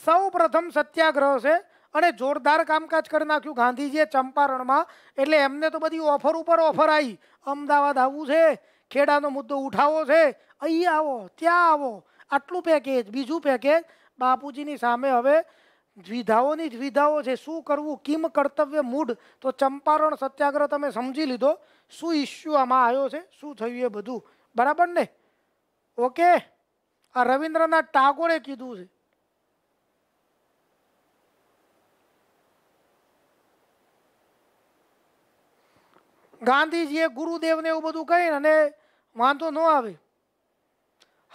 સૌ પ્રથમ સત્યાગ્રહ છે અને જોરદાર કામકાજ કરી નાખ્યું ગાંધીજીએ ચંપારણમાં એટલે એમને તો બધી ઓફર ઉપર ઓફર આવી અમદાવાદ આવવું છે ખેડાનો મુદ્દો ઉઠાવો છે અહીં આવો ત્યાં આવો આટલું પેકેજ બીજું પેકેજ બાપુજીની સામે હવે દ્વિધાઓની દ્વિધાઓ છે શું કરવું કિમ કર્તવ્ય મૂડ તો ચંપારણ સત્યાગ્રહ તમે સમજી લીધો શું ઇસ્યુ આમાં આવ્યો છે શું થયું એ બધું બરાબર ને ઓકે આ રવિન્દ્રનાથ ટાગોરે કીધું છે ગાંધીજીએ ગુરુદેવને એવું બધું કહીને અને વાંધો ન આવે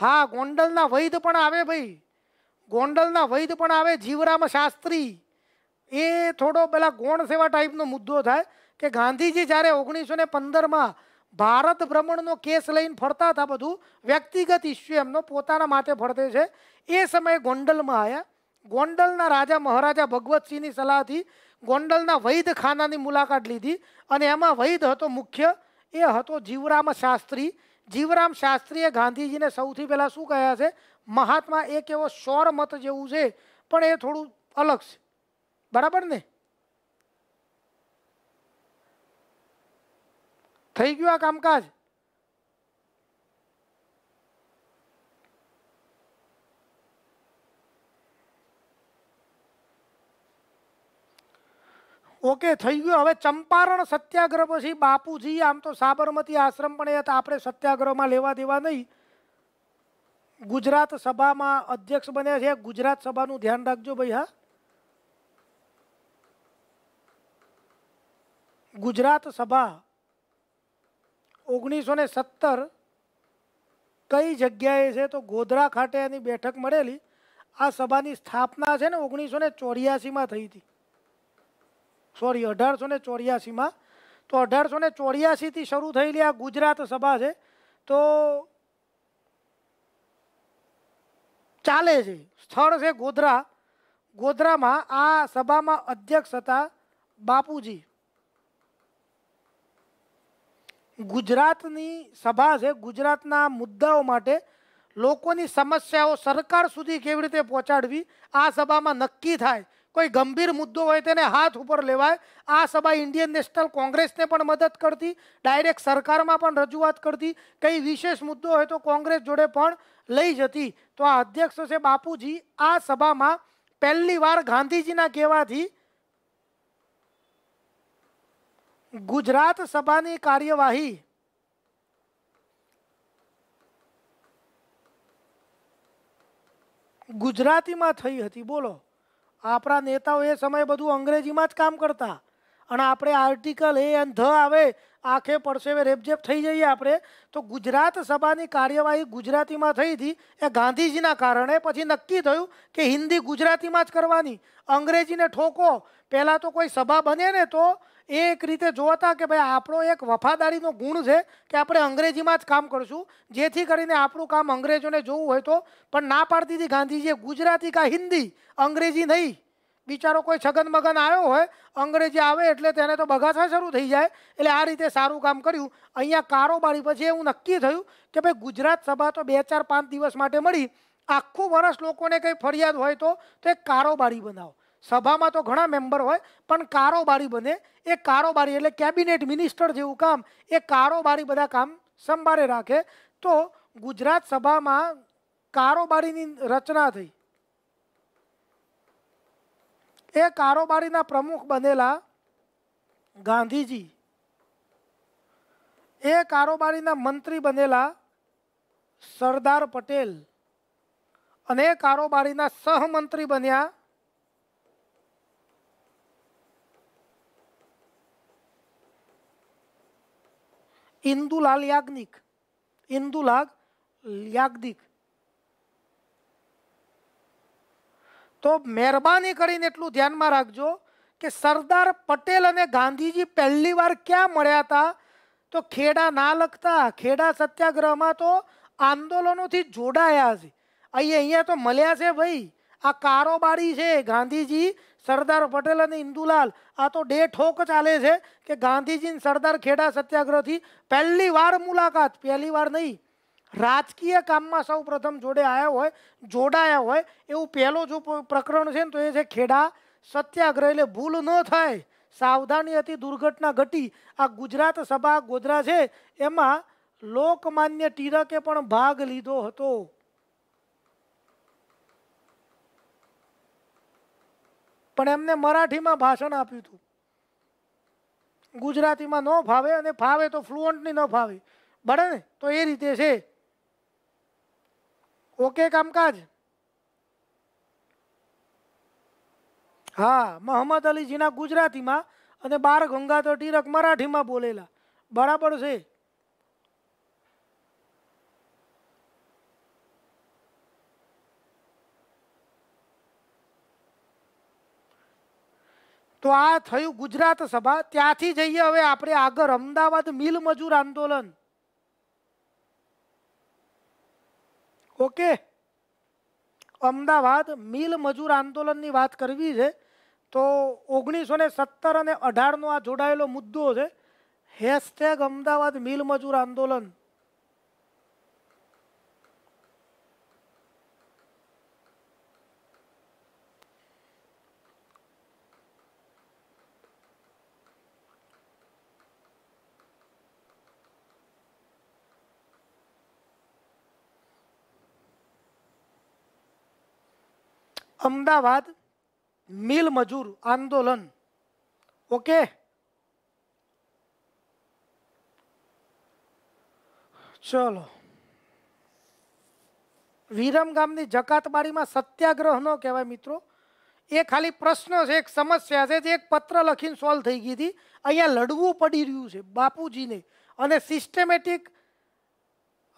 હા ગોંડલના વૈદ પણ આવે ભાઈ ગોંડલના વૈદ પણ આવે જીવરામ શાસ્ત્રી એ થોડો પેલા ગોણ સેવા ટાઈપનો મુદ્દો થાય કે ગાંધીજી જ્યારે ઓગણીસો ને પંદરમાં ભારત ભ્રમણનો કેસ લઈને ફરતા હતા બધું વ્યક્તિગત ઇસ્યુ એમનો પોતાના માટે ફરતે છે એ સમયે ગોંડલમાં આવ્યા ગોંડલના રાજા મહારાજા ભગવતસિંહની સલાહથી ગોંડલના વૈદ ખાનાની મુલાકાત લીધી અને એમાં વૈદ હતો મુખ્ય એ હતો જીવરામ શાસ્ત્રી जीवाराम शास्त्रीय गांधी जी ने સૌથી પહેલા શું કહ્યા છે મહાત્મા એક એવો 100ર મત જીવું છે પણ એ થોડું અલગ છે બરાબર ને થઈ ગયું આ કામકાજ ઓકે થઈ ગયું હવે ચંપારણ સત્યાગ્રહ પછી બાપુજી આમ તો સાબરમતી આશ્રમ પણ એ હતા આપણે સત્યાગ્રહમાં લેવા દેવા નહીં ગુજરાત સભામાં અધ્યક્ષ બન્યા છે ગુજરાત સભાનું ધ્યાન રાખજો ભાઈ હા ગુજરાત સભા ઓગણીસો ને સત્તર કઈ જગ્યાએ છે તો ગોધરા ખાતે એની બેઠક મળેલી આ સભાની સ્થાપના છે ને ઓગણીસો ને ચોર્યાસીમાં થઈ હતી સોરી અઢારસો ને ચોર્યાસીમાં તો અઢારસો ને ચોર્યાસીથી શરૂ થયેલી આ ગુજરાત સભા છે તો ચાલે છે સ્થળ છે ગોધરા ગોધરામાં આ સભામાં અધ્યક્ષ હતા બાપુજી ગુજરાતની સભા છે ગુજરાતના મુદ્દાઓ માટે લોકોની સમસ્યાઓ સરકાર સુધી કેવી રીતે પહોંચાડવી આ સભામાં નક્કી થાય કોઈ ગંભીર મુદ્દો હોય તેને હાથ ઉપર લેવાય આ સભા ઇન્ડિયન નેશનલ કોંગ્રેસને પણ મદદ કરતી ડાયરેક્ટ સરકારમાં પણ રજૂઆત કરતી કંઈ વિશેષ મુદ્દો હોય તો કોંગ્રેસ જોડે પણ લઈ જતી તો આ અધ્યક્ષ છે બાપુજી આ સભામાં પહેલી વાર ગાંધીજીના કહેવાથી ગુજરાત સભાની કાર્યવાહી ગુજરાતીમાં થઈ હતી બોલો આપણા નેતાઓ એ સમયે બધું અંગ્રેજીમાં જ કામ કરતા અને આપણે આર્ટિકલ એ અને ધ આવે આખે પડશે રેપઝેપ થઈ જઈએ આપણે તો ગુજરાત સભાની કાર્યવાહી ગુજરાતીમાં થઈ હતી એ ગાંધીજીના કારણે પછી નક્કી થયું કે હિન્દી ગુજરાતીમાં જ કરવાની અંગ્રેજીને ઠોકો પહેલાં તો કોઈ સભા બને ને તો એ એક રીતે જોતા કે ભાઈ આપણો એક વફાદારીનો ગુણ છે કે આપણે અંગ્રેજીમાં જ કામ કરશું જેથી કરીને આપણું કામ અંગ્રેજોને જોવું હોય તો પણ ના પાડતી હતી ગાંધીજીએ ગુજરાતી કા હિન્દી અંગ્રેજી નહીં બિચારો કોઈ છગન મગન આવ્યો હોય અંગ્રેજી આવે એટલે તેને તો બગાસા શરૂ થઈ જાય એટલે આ રીતે સારું કામ કર્યું અહીંયા કારોબારી પછી એવું નક્કી થયું કે ભાઈ ગુજરાત સભા તો બે ચાર પાંચ દિવસ માટે મળી આખું વર્ષ લોકોને કંઈ ફરિયાદ હોય તો એક કારોબારી બનાવો સભામાં તો ઘણા મેમ્બર હોય પણ કારોબારી બને એ કારોબારી એટલે કેબિનેટ મિનિસ્ટર જેવું કામ એ કારોબારી બધા કામ સંભાળે રાખે તો ગુજરાત સભામાં કારોબારીની રચના થઈ એ કારોબારીના પ્રમુખ બનેલા ગાંધીજી એ કારોબારીના મંત્રી બનેલા સરદાર પટેલ અને કારોબારીના સહમંત્રી બન્યા ઇન્દુલાલ યાજ્ઞિક ઇન્દુલાલ યાજ્ઞિક તો મહેરબાની કરીને એટલું ધ્યાનમાં રાખજો કે સરદાર પટેલ અને ગાંધીજી પહેલી વાર ક્યાં મળ્યા હતા તો ખેડા ના લખતા ખેડા સત્યાગ્રહમાં તો આંદોલનોથી જોડાયા છે અહીંયા અહીંયા તો મળ્યા છે ભાઈ આ कारोबारी છે ગાંધીજી સરદાર પટેલ અને индуલાલ આ તો ડે ઠોક ચાલે છે કે ગાંધીજી ને સરદાર ખેડા સત્યાગ્રહ થી પહેલી વાર મુલાકાત પહેલી વાર નહીં રાજકીય કામ માં સૌપ્રથમ જોડે આયા હોય જોડા આયા હોય એવું પહેલો જો प्रकरण છે ને તો એ છે ખેડા સત્યાગ્રહ એલે ભૂલ ન થાય સાવધાની હતી દુર્ઘટના ગટી આ ગુજરાત સભા ગોધરા છે એમાં લોકમાન્ય તીરકે પણ ભાગ લીધો હતો પણ એમને મરાઠીમાં ભાષણ આપ્યું હતું ગુજરાતીમાં ન ફાવે અને ફાવે તો ફ્લુઅન્ટની ન ફાવે બરાબર ને તો એ રીતે છે ઓકે કામકાજ હા મોહમ્મદ અલીજીના ગુજરાતીમાં અને બાર ગંગાધર ટીરક મરાઠીમાં બોલેલા બરાબર છે તો આ થયું ગુજરાત સભા ત્યાંથી જઈએ હવે આપણે આગળ અમદાવાદ મિલ મજૂર આંદોલન ઓકે અમદાવાદ મિલ મજૂર આંદોલનની વાત કરવી છે તો ઓગણીસો ને સત્તર અને અઢારનો આ જોડાયેલો મુદ્દો છે હેશટેગ અમદાવાદ મિલ મજૂર આંદોલન અમદાવાદ મિલ મજૂર આંદોલન ઓકે ચાલો વિરમગામની જકાતવાડીમાં સત્યાગ્રહનો કહેવાય મિત્રો એ ખાલી પ્રશ્નો છે એક સમસ્યા છે જે એક પત્ર લખીને સોલ્વ થઈ ગઈ થી અહીંયા લડવું પડી રહ્યું છે બાપુજીને અને સિસ્ટમેટિક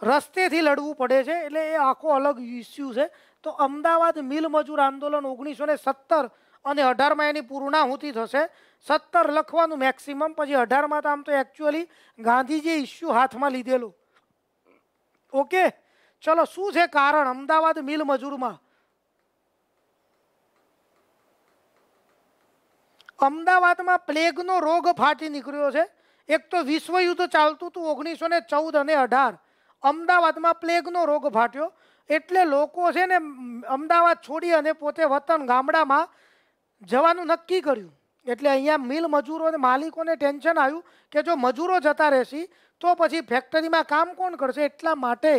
રસ્તેથી લડવું પડે છે એટલે એ આખો અલગ ઇશ્યુ છે તો અમદાવાદ મિલ મજૂર આંદોલન ઓગણીસો ને સત્તર અને અઢારમાં એની પૂર્ણાહુતિ થશે સત્તર લખવાનું મેક્સિમમ પછી અઢારમાં તો આમ તો એકચ્યુઅલી ગાંધીજીએ ઇસ્યુ હાથમાં લીધેલું ઓકે ચલો શું છે કારણ અમદાવાદ મિલ મજૂરમાં અમદાવાદમાં પ્લેગનો રોગ ફાટી નીકળ્યો છે એક તો વિશ્વયુદ્ધ ચાલતું હતું ઓગણીસો ને ચૌદ અને અઢાર અમદાવાદમાં પ્લેગનો રોગ ફાટ્યો એટલે લોકો છે ને અમદાવાદ છોડી અને પોતે વતન ગામડામાં જવાનું નક્કી કર્યું એટલે અહીંયા મિલ મજૂરોને માલિકોને ટેન્શન આવ્યું કે જો મજૂરો જતા રહેશી તો પછી ફેક્ટરીમાં કામ કોણ કરશે એટલા માટે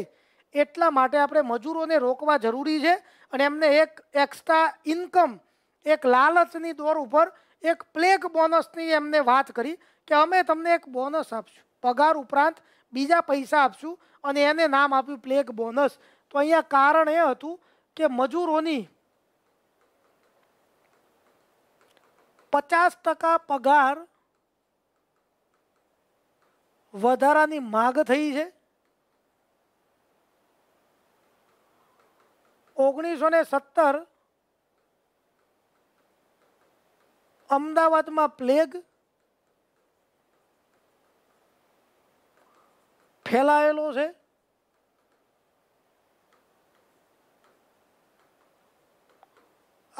એટલા માટે આપણે મજૂરોને રોકવા જરૂરી છે અને એમને એક એક્સ્ટ્રા ઇન્કમ એક લાલચની દોર ઉપર એક પ્લેગ બોનસની એમને વાત કરી કે અમે તમને એક બોનસ આપશું પગાર ઉપરાંત બીજા પૈસા આપશું અને એને નામ આપ્યું પ્લેગ બોનસ તો અહીંયા કારણ એ હતું કે મજૂરોની પચાસ ટકા પગાર વધારાની માગ થઈ છે ઓગણીસો ને સત્તર અમદાવાદમાં પ્લેગ ફેલાયેલો છે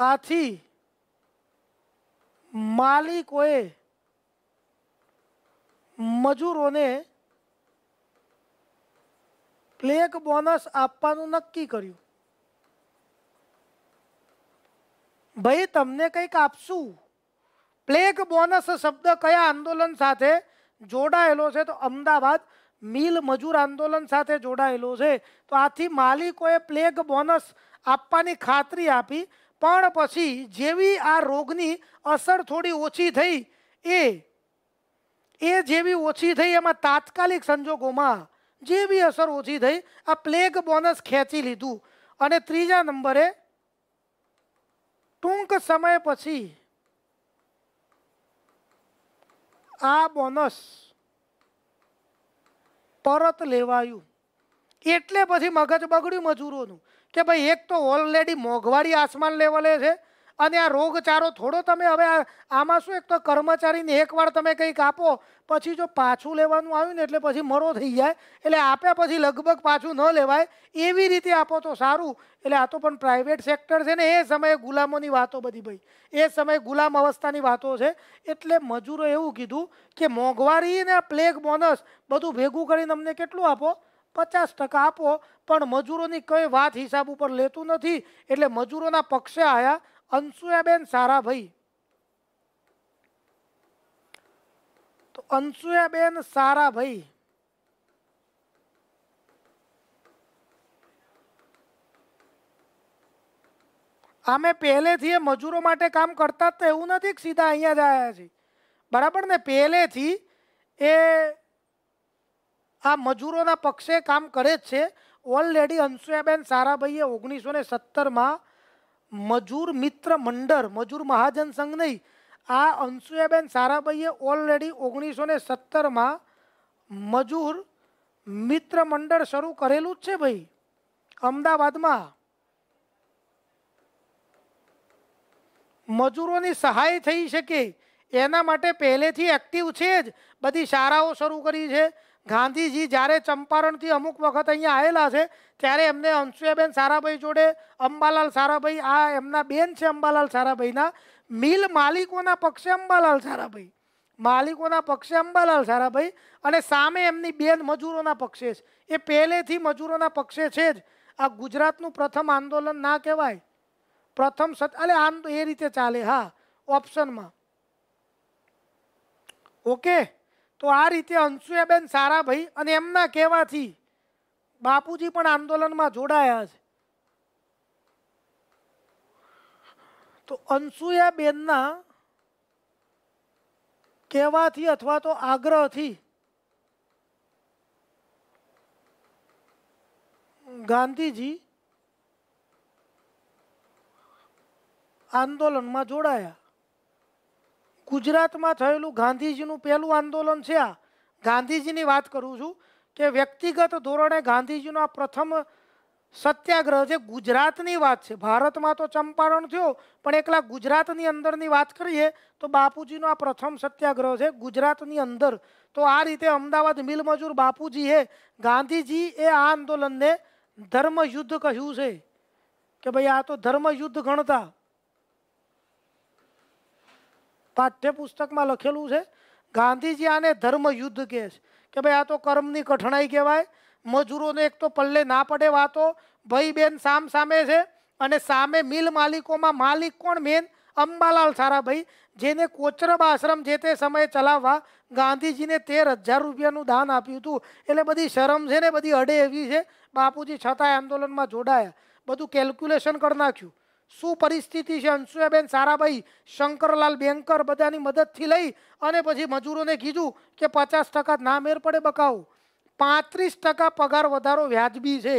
પાટી માલિક ઓય મજૂરોને પ્લેગ બોનસ આપવાનું નક્કી કર્યું ભઈ તમને કંઈક આપશું પ્લેગ બોનસ શબ્દ કયા આંદોલન સાથે જોડાએલો છે તો અમદાવાદ મિલ મજૂર આંદોલન સાથે જોડાયેલો છે તો આથી માલિકોએ પ્લેગ બોનસ આપવાની ખાતરી આપી પણ પછી જેવી આ રોગની અસર થોડી ઓછી થઈ એ એ જેવી ઓછી થઈ એમાં તાત્કાલિક સંજોગોમાં જેવી અસર ઓછી થઈ આ પ્લેગ બોનસ ખેંચી લીધું અને ત્રીજા નંબરે ટૂંક સમય પછી આ બોનસ પરત લેવાયું એટલે પછી મગજ બગડ્યું મજૂરોનું કે ભાઈ એક તો ઓલરેડી મોંઘવારી આસમાન લેવલે છે અને આ રોગચારો થોડો તમે હવે આમાં શું એક તો કર્મચારીને એકવાર તમે કંઈક આપો પછી જો પાછું લેવાનું આવ્યું ને એટલે પછી મરો થઈ જાય એટલે આપ્યા પછી લગભગ પાછું ન લેવાય એવી રીતે આપો તો સારું એટલે આ તો પણ પ્રાઇવેટ સેક્ટર છે ને એ સમયે ગુલામોની વાતો બધી ભાઈ એ સમયે ગુલામ અવસ્થાની વાતો છે એટલે મજૂરો એવું કીધું કે મોંઘવારી ને પ્લેગ બોનસ બધું ભેગું કરીને અમને કેટલું આપો પચાસ ટકા આપો પણ મજૂરોની કોઈ વાત હિસાબ ઉપર લેતું નથી એટલે મજૂરોના પક્ષે આવ્યા અંશુયાબેન સારાભાઈ તો અંશુયાબેન સારાભાઈ અમે પહેલેથી એ મજૂરો માટે કામ કરતા તો એવું નથી કે સીધા અહીંયા જ આવ્યા છીએ બરાબર ને પહેલેથી એ આ મજૂરોના પક્ષે કામ કરે જ છે ઓલરેડી અંશુયાબેન સારાભાઈએ ઓગણીસો ને સત્તરમાં મજૂર મિત્ર મંડળ મજૂર મહાજન સંઘ નહીં આ અંશુયાબેન સારાભાઈએ ઓલરેડી ઓગણીસો ને સત્તરમાં મજૂર મિત્ર મંડળ શરૂ કરેલું જ છે ભાઈ અમદાવાદમાં મજૂરોની સહાય થઈ શકે એના માટે પહેલેથી એક્ટિવ છે જ બધી શાળાઓ શરૂ કરી છે ગાંધીજી જ્યારે ચંપારણથી અમુક વખત અહીંયા આવેલા છે ત્યારે એમને અંશુયાબેન સારાભાઈ જોડે અંબાલાલ સારાભાઈ આ એમના બેન છે અંબાલાલ સારાભાઈના મિલ માલિકોના પક્ષે અંબાલાલ સારાભાઈ માલિકોના પક્ષે અંબાલાલ સારાભાઈ અને સામે એમની બેન મજૂરોના પક્ષે છે એ પહેલેથી મજૂરોના પક્ષે છે જ આ ગુજરાતનું પ્રથમ આંદોલન ના કહેવાય પ્રથમ સત એટલે આમ એ રીતે ચાલે હા ઓપ્શનમાં ઓકે તો આ રીતે અંશુયાબેન સારાભાઈ અને એમના કહેવાથી બાપુજી પણ આંદોલનમાં જોડાયા છે તો અંશુયાબેનના કહેવાથી અથવા તો આગ્રહથી ગાંધીજી આંદોલનમાં જોડાયા ગુજરાતમાં થયેલું ગાંધીજીનું પહેલું આંદોલન છે આ ગાંધીજીની વાત કરું છું કે વ્યક્તિગત ધોરણે ગાંધીજીનો આ પ્રથમ સત્યાગ્રહ છે ગુજરાતની વાત છે ભારતમાં તો ચંપારણ થયો પણ એકલા ગુજરાતની અંદરની વાત કરીએ તો બાપુજીનો આ પ્રથમ સત્યાગ્રહ છે ગુજરાતની અંદર તો આ રીતે અમદાવાદ મિલમજૂર બાપુજીએ ગાંધીજી એ આ આંદોલનને ધર્મયુદ્ધ કહ્યું છે કે ભાઈ આ તો ધર્મયુદ્ધ ગણતા પાઠ્યપુસ્તકમાં લખેલું છે ગાંધીજી આને ધર્મ યુદ્ધ કહે છે કે ભાઈ આ તો કર્મની કઠણાઈ કહેવાય મજૂરોને એક તો પલ્લે ના પડે વાતો ભાઈ બેન સામ સામે છે અને સામે મિલ માલિકોમાં માલિક કોણ મેન અંબાલાલ સારાભાઈ જેને કોચરબ આશ્રમ જે તે સમયે ચલાવવા ગાંધીજીને તેર હજાર રૂપિયાનું દાન આપ્યું હતું એટલે બધી શરમ છે ને બધી અડે એવી છે બાપુજી છતાંય આંદોલનમાં જોડાયા બધું કેલ્ક્યુલેશન કરી નાખ્યું શું પરિસ્થિતિ છે અંશુયાબેન સારાભાઈ શંકરલાલ બેન્કર બધાની મદદથી લઈ અને પછી મજૂરોને કીધું કે પચાસ ટકા ના મેર પડે બકાવું પાંત્રીસ ટકા પગાર વધારો વ્યાજબી છે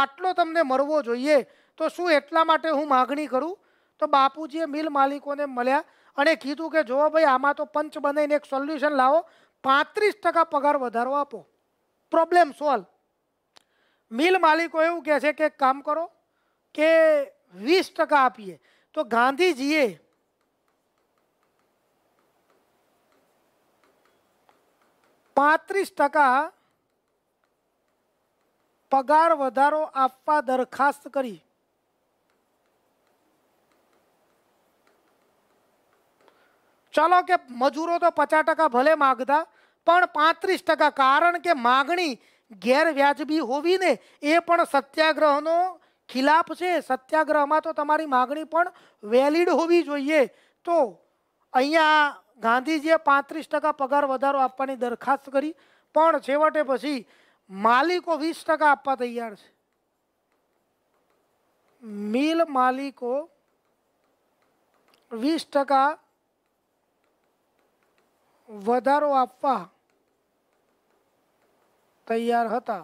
આટલો તમને મળવો જોઈએ તો શું એટલા માટે હું માગણી કરું તો બાપુજીએ મિલ માલિકોને મળ્યા અને કીધું કે જુઓ ભાઈ આમાં તો પંચ બનાવીને એક સોલ્યુશન લાવો પાંત્રીસ ટકા પગાર વધારો આપો પ્રોબ્લેમ સોલ્વ મિલ માલિકો એવું કહે છે કે કામ કરો કે वीस टका आप तो गांधी जीए पात्रीस टका पगार वारो आप दरखास्त करी चलो के मजूरो तो पचास टका भले मागता पात्रीस टका कारण के मगनी गैरव्याजबी होने ये सत्याग्रह ખિલાફ છે સત્યાગ્રહમાં તો તમારી માગણી પણ વેલિડ હોવી જોઈએ તો અહીંયા ગાંધીજીએ પાંત્રીસ ટકા પગાર વધારો આપવાની દરખાસ્ત કરી પણ છેવટે પછી માલિકો વીસ ટકા આપવા તૈયાર છે મિલ માલિકો વીસ ટકા વધારો આપવા તૈયાર હતા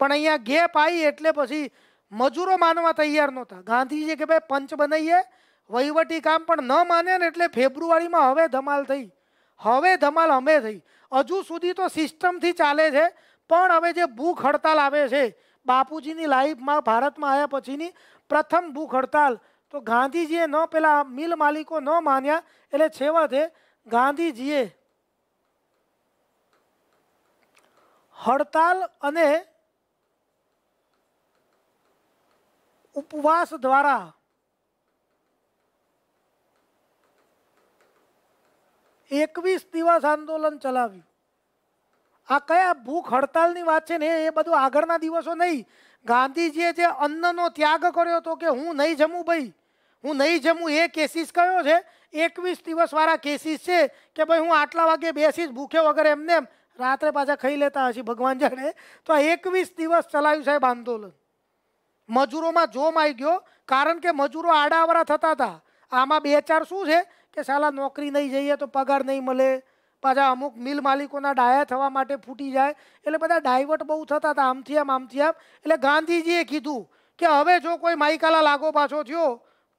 પણ અહીંયા ગેપ આવી એટલે પછી મજૂરો માનવા તૈયાર નહોતા ગાંધીજીએ કે ભાઈ પંચ બનાવીએ વહીવટી કામ પણ ન માને ને એટલે ફેબ્રુઆરીમાં હવે ધમાલ થઈ હવે ધમાલ અમે થઈ હજુ સુધી તો સિસ્ટમથી ચાલે છે પણ હવે જે ભૂખ હડતાલ આવે છે બાપુજીની લાઈફમાં ભારતમાં આવ્યા પછીની પ્રથમ ભૂખ હડતાલ તો ગાંધીજીએ ન પેલા મિલ માલિકો ન માન્યા એટલે છેવટે ગાંધીજીએ હડતાલ અને ઉપવાસ દ્વારા એકવીસ દિવસ આંદોલન ચલાવ્યું આ કયા ભૂખ હડતાલની વાત છે ને એ બધું આગળના દિવસો નહીં ગાંધીજીએ જે અન્નનો ત્યાગ કર્યો હતો કે હું નહીં જમું ભાઈ હું નહીં જમું એ કેસીસ કયો છે એકવીસ દિવસવાળા કેસીસ છે કે ભાઈ હું આટલા વાગે બેસીશ ભૂખે વગર એમને એમ રાત્રે પાછા ખાઈ લેતા હશે ભગવાન જાણે તો એકવીસ દિવસ ચલાવ્યું સાહેબ આંદોલન મજૂરોમાં જોમ આવી ગયો કારણ કે મજૂરો આડાવરા થતા હતા આમાં બે ચાર શું છે કે સાલા નોકરી નહીં જઈએ તો પગાર નહીં મળે પાછા અમુક મિલ માલિકોના ડાયા થવા માટે ફૂટી જાય એટલે બધા ડાયવર્ટ બહુ થતા હતા આમથી આમ આમથી આમ એટલે ગાંધીજીએ કીધું કે હવે જો કોઈ માઇકાલા લાગો પાછો થયો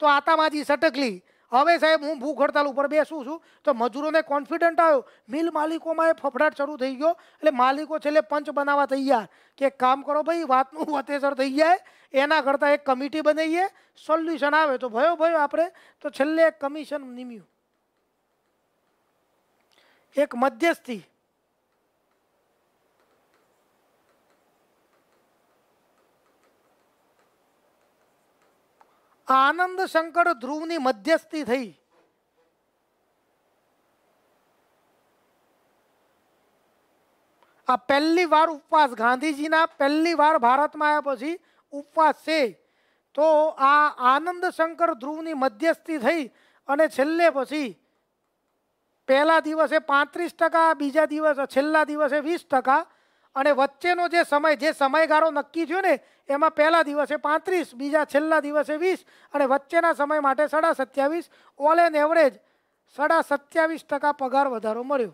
તો આતામાંથી સટકલી અમે સાહેબ હું ભૂખડતાલ ઉપર બેસું છું તો મજૂરોને કોન્ફિડન્ટ આવ્યો મિલ માલિકોમાં એ ફફડાટ ચડું થઈ ગયો એટલે માલિકો છેલે પંચ બનાવવા તૈયાર કે કામ કરો ભાઈ વાતનું ઉકેસર થઈ જાય એના કરતા એક કમિટી બનઈએ સોલ્યુશન આવે તો ભયો ભયો આપણે તો છેલે કમિશન નિમ્યું એક મધ્યસ્થી આનંદ શંકર ધ્રુવની મધ્યસ્થી થઈ આ પહેલી વાર ઉપવાસ ગાંધીજીના પહેલી વાર ભારતમાં આવ્યા પછી ઉપવાસ છે તો આ આનંદ શંકર ધ્રુવની મધ્યસ્થી થઈ અને છેલ્લે પછી પહેલા દિવસે પાંત્રીસ ટકા બીજા દિવસે છેલ્લા દિવસે વીસ ટકા અને વચ્ચેનો જે સમય જે સમયગાળો નક્કી થયો ને એમાં પહેલા દિવસે પાંત્રીસ બીજા છેલ્લા દિવસે વીસ અને વચ્ચેના સમય માટે સાડા સત્યાવીસ ઓલ એન એવરેજ સાડા સત્યાવીસ ટકા પગાર વધારો મળ્યો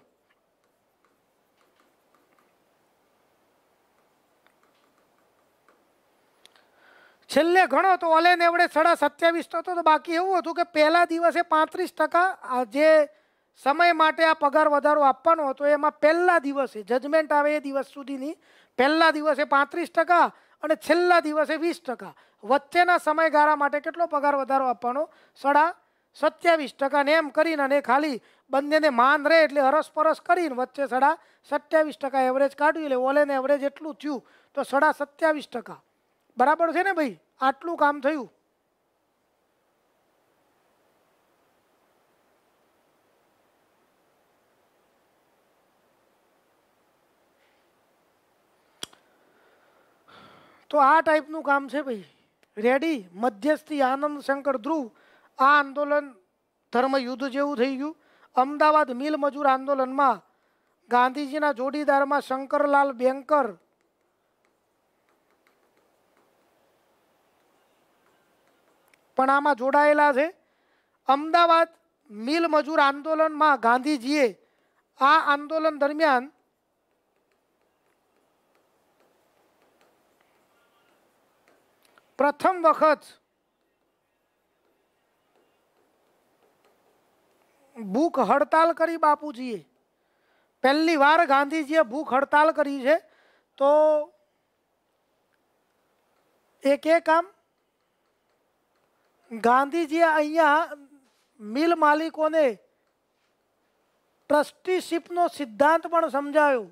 છેલ્લે ગણો તો ઓલ એન એવરેજ સાડા સત્યાવીસ હતો તો બાકી એવું હતું કે પહેલા દિવસે પાંત્રીસ ટકા જે સમય માટે આ પગાર વધારો આપવાનો હતો એમાં પહેલા દિવસે જજમેન્ટ આવે એ દિવસ સુધીની પહેલા દિવસે પાંત્રીસ ટકા અને છેલ્લા દિવસે વીસ ટકા વચ્ચેના સમયગાળા માટે કેટલો પગાર વધારો આપવાનો સાડા સત્યાવીસ ટકા ને એમ કરીને અને ખાલી બંનેને માન રહે એટલે અરસપરસ કરીને વચ્ચે સાડા સત્યાવીસ ટકા એવરેજ કાઢ્યું એટલે ઓલેને એવરેજ એટલું થયું તો સાડા સત્યાવીસ ટકા બરાબર છે ને ભાઈ આટલું કામ થયું તો આ ટાઈપનું કામ છે ભાઈ રેડી મધ્યસ્થી આનંદ શંકર ધ્રુવ આ આંદોલન ધર્મયુદ્ધ જેવું થઈ ગયું અમદાવાદ મિલ મજૂર આંદોલનમાં ગાંધીજીના જોડીદારમાં શંકરલાલ બેંકર પણ આમાં જોડાયેલા છે અમદાવાદ મિલ મજૂર આંદોલનમાં ગાંધીજીએ આ આંદોલન દરમિયાન પ્રથમ વખત ભૂખ હડતાલ કરી બાપુજીએ પહેલી વાર ગાંધીજીએ ભૂખ હડતાલ કરી છે તો એ કે કામ ગાંધીજીએ અહીંયા મિલ માલિકોને ટ્રસ્ટીશીપનો સિદ્ધાંત પણ સમજાવ્યો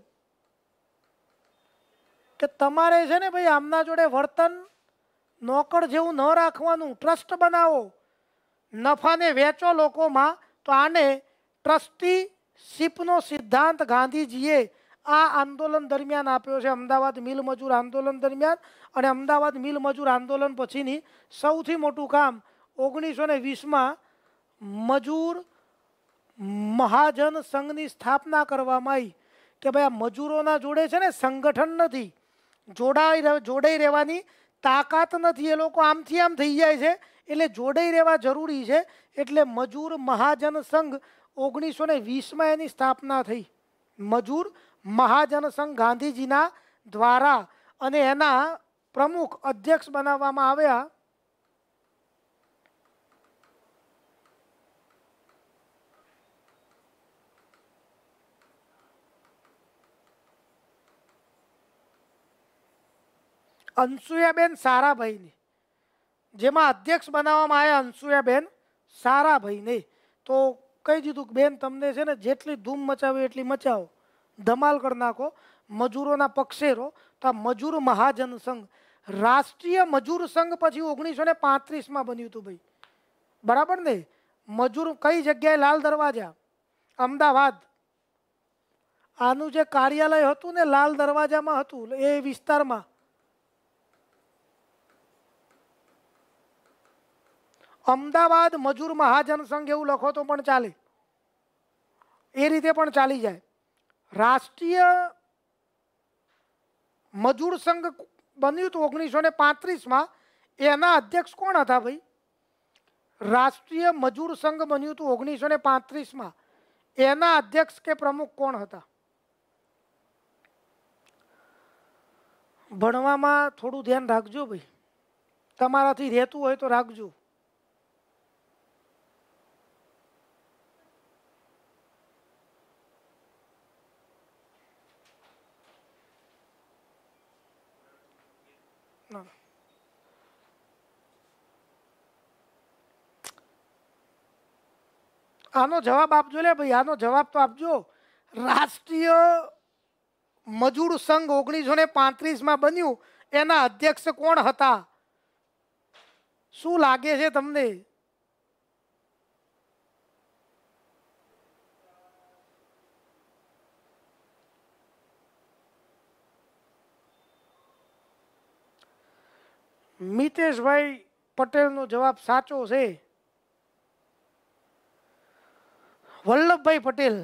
કે તમારે છે ને ભાઈ આમના જોડે વર્તન નોકર જેવું ન રાખવાનું ટ્રસ્ટ બનાવો નફાને વેચો લોકોમાં તો આને ટ્રસ્ટી શિપનો સિદ્ધાંત ગાંધીજીએ આ આંદોલન દરમિયાન આપ્યો છે અમદાવાદ મિલ મજૂર આંદોલન દરમિયાન અને અમદાવાદ મિલ મજૂર આંદોલન પછીની સૌથી મોટું કામ ઓગણીસો ને વીસમાં મજૂર મહાજન સંઘની સ્થાપના કરવામાં આવી કે ભાઈ આ મજૂરોના જોડે છે ને સંગઠન નથી જોડાઈ જોડાઈ રહેવાની તાકાત નથી એ લોકો આમથી આમ થઈ જાય છે એટલે જોડાઈ રહેવા જરૂરી છે એટલે મજૂર મહાજન સંઘ ઓગણીસો ને વીસમાં એની સ્થાપના થઈ મજૂર મહાજન સંઘ ગાંધીજીના દ્વારા અને એના પ્રમુખ અધ્યક્ષ બનાવવામાં આવ્યા અંશુયાબેન સારાભાઈને જેમાં અધ્યક્ષ બનાવવામાં આવ્યા અંશુયાબેન સારાભાઈને તો કહી દીધું કે બેન તમને છે ને જેટલી ધૂમ મચાવી એટલી મચાવો ધમાલ કરી નાખો મજૂરોના પક્ષેરો તો મજૂર મહાજન સંઘ રાષ્ટ્રીય મજૂર સંઘ પછી ઓગણીસો ને પાંત્રીસમાં બન્યું હતું ભાઈ બરાબર ને મજૂર કઈ જગ્યાએ લાલ દરવાજા અમદાવાદ આનું જે કાર્યાલય હતું ને લાલ દરવાજામાં હતું એ વિસ્તારમાં અમદાવાદ મજૂર મહાજન સંઘ એવું લખો તો પણ ચાલે એ રીતે પણ ચાલી જાય રાષ્ટ્રીય મજૂર સંઘ બન્યું હતું ઓગણીસો ને પાંત્રીસમાં એના અધ્યક્ષ કોણ હતા ભાઈ રાષ્ટ્રીય મજૂર સંઘ બન્યું હતું ઓગણીસો ને પાંત્રીસમાં એના અધ્યક્ષ કે પ્રમુખ કોણ હતા ભણવામાં થોડું ધ્યાન રાખજો ભાઈ તમારાથી રહેતું હોય તો રાખજો આનો જવાબ આપજો લે ભાઈ આનો જવાબ તો આપજો રાષ્ટ્રીય મજૂર સંઘ ઓગણીસો ને પાંત્રીસમાં બન્યું એના અધ્યક્ષ કોણ હતા શું લાગે છે તમને મિતેશભાઈ પટેલનો જવાબ સાચો છે વલ્લભભાઈ પટેલ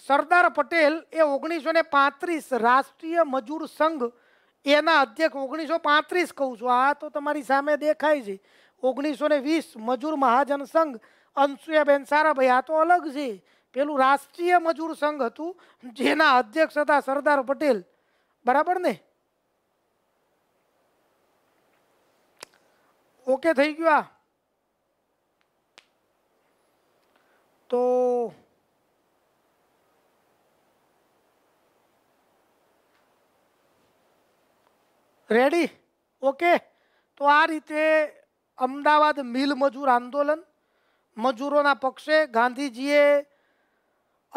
સરદાર પટેલ એ ઓગણીસો ને પાંત્રીસ રાષ્ટ્રીય મજૂર સંઘ એના અધ્યક્ષ ઓગણીસો પાંત્રીસ કહું છું આ તો તમારી સામે દેખાય છે ઓગણીસો ને વીસ મજૂર મહાજન સંઘ અંશુયાબેન સારાભાઈ આ તો અલગ છે પેલું રાષ્ટ્રીય મજૂર સંઘ હતું જેના અધ્યક્ષ હતા સરદાર પટેલ બરાબર ને ઓકે થઈ ગયું આ તો રેડી ઓકે તો આ રીતે અમદાવાદ મિલ મજૂર આંદોલન મજૂરોના પક્ષે ગાંધીજીએ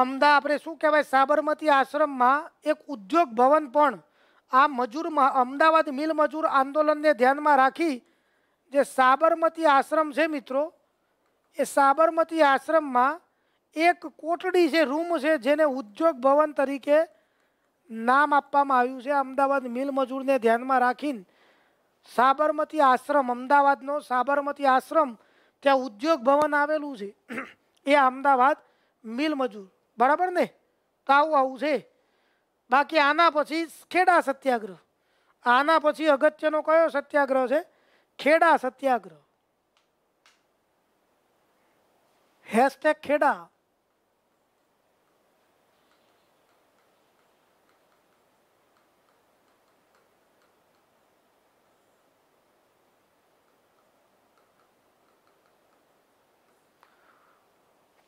અમદા આપણે શું કહેવાય સાબરમતી આશ્રમમાં એક ઉદ્યોગ ભવન પણ આ મજૂરમાં અમદાવાદ મિલ મજૂર આંદોલનને ધ્યાનમાં રાખી જે સાબરમતી આશ્રમ છે મિત્રો એ સાબરમતી આશ્રમમાં એક કોટડી છે રૂમ છે જેને ઉદ્યોગ ભવન તરીકે નામ આપવામાં આવ્યું છે અમદાવાદ મિલ મજૂરને ધ્યાનમાં રાખીને સાબરમતી આશ્રમ અમદાવાદનો સાબરમતી આશ્રમ ત્યાં ઉદ્યોગ ભવન આવેલું છે એ અમદાવાદ મિલ મજૂર બરાબર ને તો આવું આવું છે બાકી આના પછી ખેડા સત્યાગ્રહ આના પછી અગત્યનો કયો સત્યાગ્રહ છે ખેડા સત્યાગ્રહ હેશટેગ ખેડા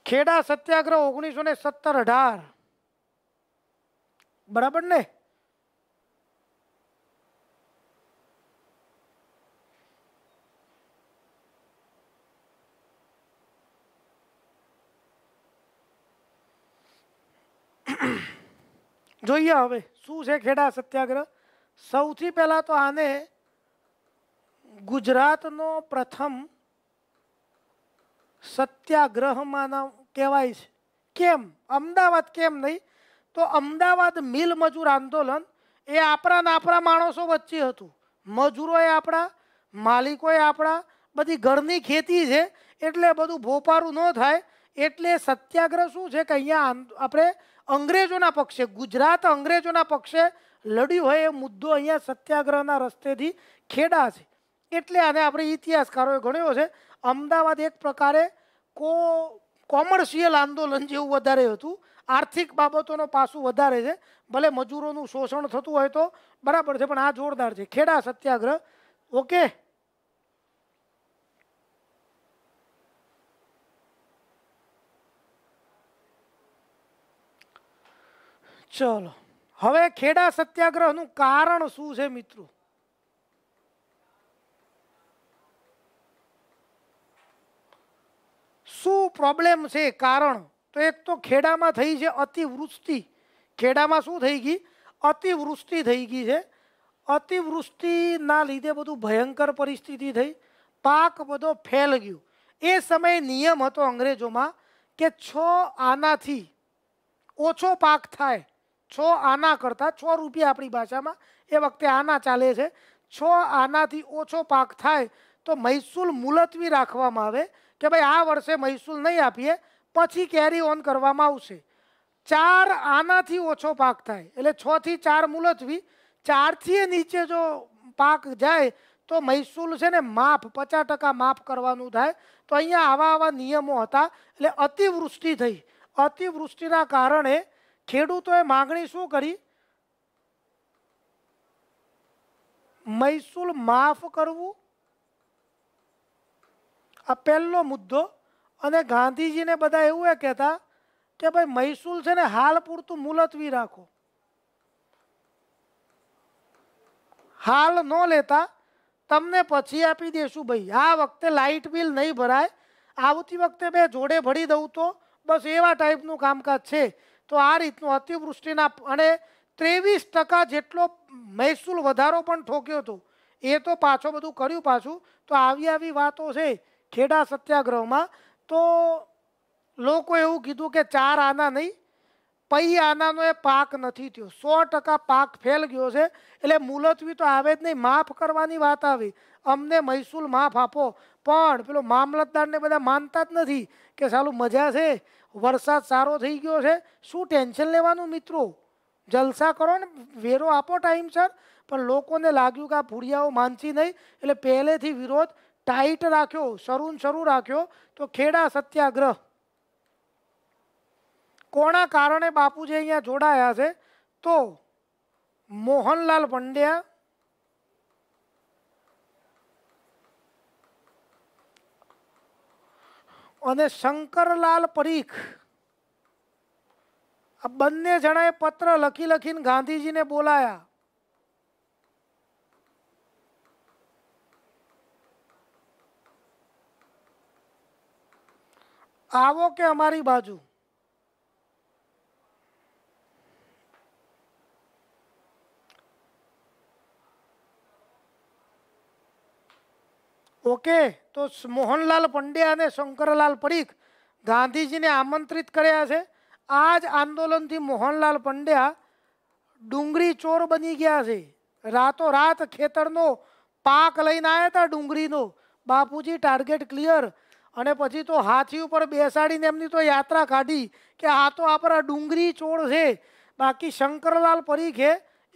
ખેડા સત્યાગ્રહ ઓગણીસો ને સત્તર અઢાર બરાબર ને જોઈએ હવે શું છે ખેડા સત્યાગ્રહ સૌથી પહેલા તો આને ગુજરાતનો પ્રથમ સત્યાગ્રહમાં કહેવાય છે કેમ અમદાવાદ કેમ નહીં તો અમદાવાદ મિલ મજૂર આંદોલન એ આપણા ને આપણા માણસો વચ્ચે હતું મજૂરોએ આપણા માલિકોએ આપણા બધી ઘરની ખેતી છે એટલે બધું ભોપારું ન થાય એટલે સત્યાગ્રહ શું છે કે અહીંયા આપણે અંગ્રેજોના પક્ષે ગુજરાત અંગ્રેજોના પક્ષે લડ્યું હોય એ મુદ્દો અહીંયા સત્યાગ્રહના રસ્તેથી ખેડા છે એટલે આને આપણે ઇતિહાસકારોએ ગણ્યો છે અમદાવાદ એક પ્રકારે કો કોમર્શિયલ આંદોલન જેવું વધારે હતું આર્થિક બાબતોનો પાસું વધારે છે ભલે મજૂરોનું શોષણ થતું હોય તો બરાબર છે પણ આ જોરદાર છે ખેડા સત્યાગ્રહ ઓકે ચલો હવે ખેડા સત્યાગ્રહનું કારણ શું છે મિત્રો શું પ્રોબ્લેમ છે કારણ તો એક તો ખેડામાં થઈ છે અતિવૃષ્ટિ ખેડામાં શું થઈ ગઈ અતિવૃષ્ટિ થઈ ગઈ છે અતિવૃષ્ટિના લીધે બધું ભયંકર પરિસ્થિતિ થઈ પાક બધો ફેલ ગયો એ સમયે નિયમ હતો અંગ્રેજોમાં કે છ આનાથી ઓછો પાક થાય છ આના કરતાં છ રૂપિયા આપણી ભાષામાં એ વખતે આના ચાલે છે છ આનાથી ઓછો પાક થાય તો મહેસૂલ મુલતવી રાખવામાં આવે કે ભાઈ આ વર્ષે મહેસૂલ નહીં આપીએ પછી કેરી ઓન કરવામાં આવશે ચાર આનાથી ઓછો પાક થાય એટલે છથી ચાર મુલતવી ચારથી નીચે જો પાક જાય તો મહેસૂલ છે ને માફ પચાસ ટકા માફ કરવાનું થાય તો અહીંયા આવા આવા નિયમો હતા એટલે અતિવૃષ્ટિ થઈ અતિવૃષ્ટિના કારણે ખેડૂતોએ માગણી શું કરી મહેસૂલ માફ કરવું આ પહેલો મુદ્દો અને ગાંધીજીને બધા એવું એ કહેતા કે ભાઈ મહેસૂલ છે ને હાલ પૂરતું મુલતવી રાખો હાલ ન લેતા તમને પછી આપી દેશું ભાઈ આ વખતે લાઇટ બિલ નહીં ભરાય આવતી વખતે બે જોડે ભરી દઉં તો બસ એવા ટાઈપનું કામકાજ છે તો આ રીતનું અતિવૃષ્ટિના અને ત્રેવીસ ટકા જેટલો મહેસૂલ વધારો પણ ઠોક્યો હતો એ તો પાછો બધું કર્યું પાછું તો આવી આવી વાતો છે ખેડા સત્યાગ્રહમાં તો લોકો એવું કીધું કે ચાર આના નહીં પૈ આનાનો એ પાક નથી થયો સો ટકા પાક ફેલ ગયો છે એટલે મુલતવી તો આવે જ નહીં માફ કરવાની વાત આવી અમને મહેસૂલ માફ આપો પણ પેલો મામલતદારને બધા માનતા જ નથી કે સાલું મજા છે વરસાદ સારો થઈ ગયો છે શું ટેન્શન લેવાનું મિત્રો જલસા કરો ને વેરો આપો ટાઈમસર પણ લોકોને લાગ્યું કે આ ભૂડિયાઓ માનસી નહીં એટલે પહેલેથી વિરોધ ટાઈટ રાખ્યો શરૂન શરૂ રાખ્યો તો ખેડા સત્યાગ્રહ કોના કારણે બાપુજી અહીંયા જોડાયા છે તો મોહનલાલ પંડ્યા અને શંકરલાલ પરીખ આ બંને જણાએ પત્ર લખી લખીને ગાંધીજીને બોલાયા आवो के हमारी बाजू ओके तो मोहनलाल पांडे और शंकरलाल परीख गांधी जी ने आमंत्रित કર્યા છે આજ આંદોલન થી मोहनलाल पांडे ડુંગરી ચોર બની ગયા છે રાતો રાત ખેતર નો પાક લઈને આયા તો ડુંગરી નો બાપુજી ટાર્ગેટ ક્લિયર અને પછી તો હાથી ઉપર બેસાડીને એમની તો યાત્રા કાઢી કે આ તો આપણા ડુંગરી ચોળ છે બાકી શંકરલાલ પરીખે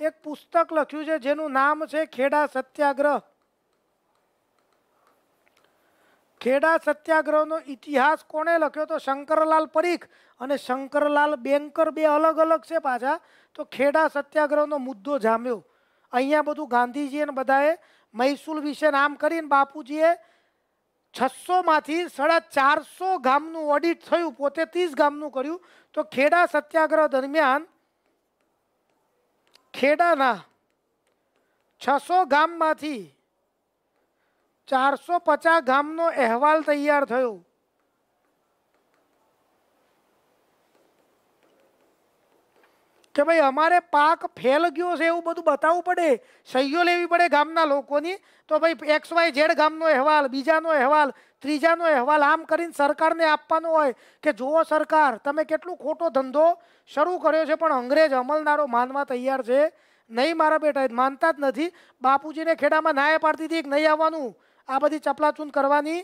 એક પુસ્તક લખ્યું છે જેનું નામ છે ખેડા સત્યાગ્રહ ખેડા સત્યાગ્રહનો ઇતિહાસ કોણે લખ્યો તો શંકરલાલ પરીખ અને શંકરલાલ બેંકર બે અલગ અલગ છે પાછા તો ખેડા સત્યાગ્રહનો મુદ્દો જામ્યો અહીંયા બધું ગાંધીજી અને બધાએ મહેસૂલ વિશે નામ કરીને બાપુજીએ છસોમાંથી સાડા ચારસો ગામનું ઓડિટ થયું પોતે ત્રીસ ગામનું કર્યું તો ખેડા સત્યાગ્રહ દરમિયાન ખેડાના છસો ગામમાંથી ચારસો પચાસ ગામનો અહેવાલ તૈયાર થયો કે ભાઈ અમારે પાક ફેલ ગયો છે એવું બધું બતાવવું પડે સહીઓ લેવી પડે ગામના લોકોની તો ભાઈ એક્સ વાય ઝેડ ગામનો અહેવાલ બીજાનો અહેવાલ ત્રીજાનો અહેવાલ આમ કરીને સરકારને આપવાનો હોય કે જુઓ સરકાર તમે કેટલું ખોટો ધંધો શરૂ કર્યો છે પણ અંગ્રેજ અમલનારો માનવા તૈયાર છે નહીં મારા બેટા માનતા જ નથી બાપુજીને ખેડામાં નાય પાડતી હતી નહીં આવવાનું આ બધી ચપલાચૂન કરવાની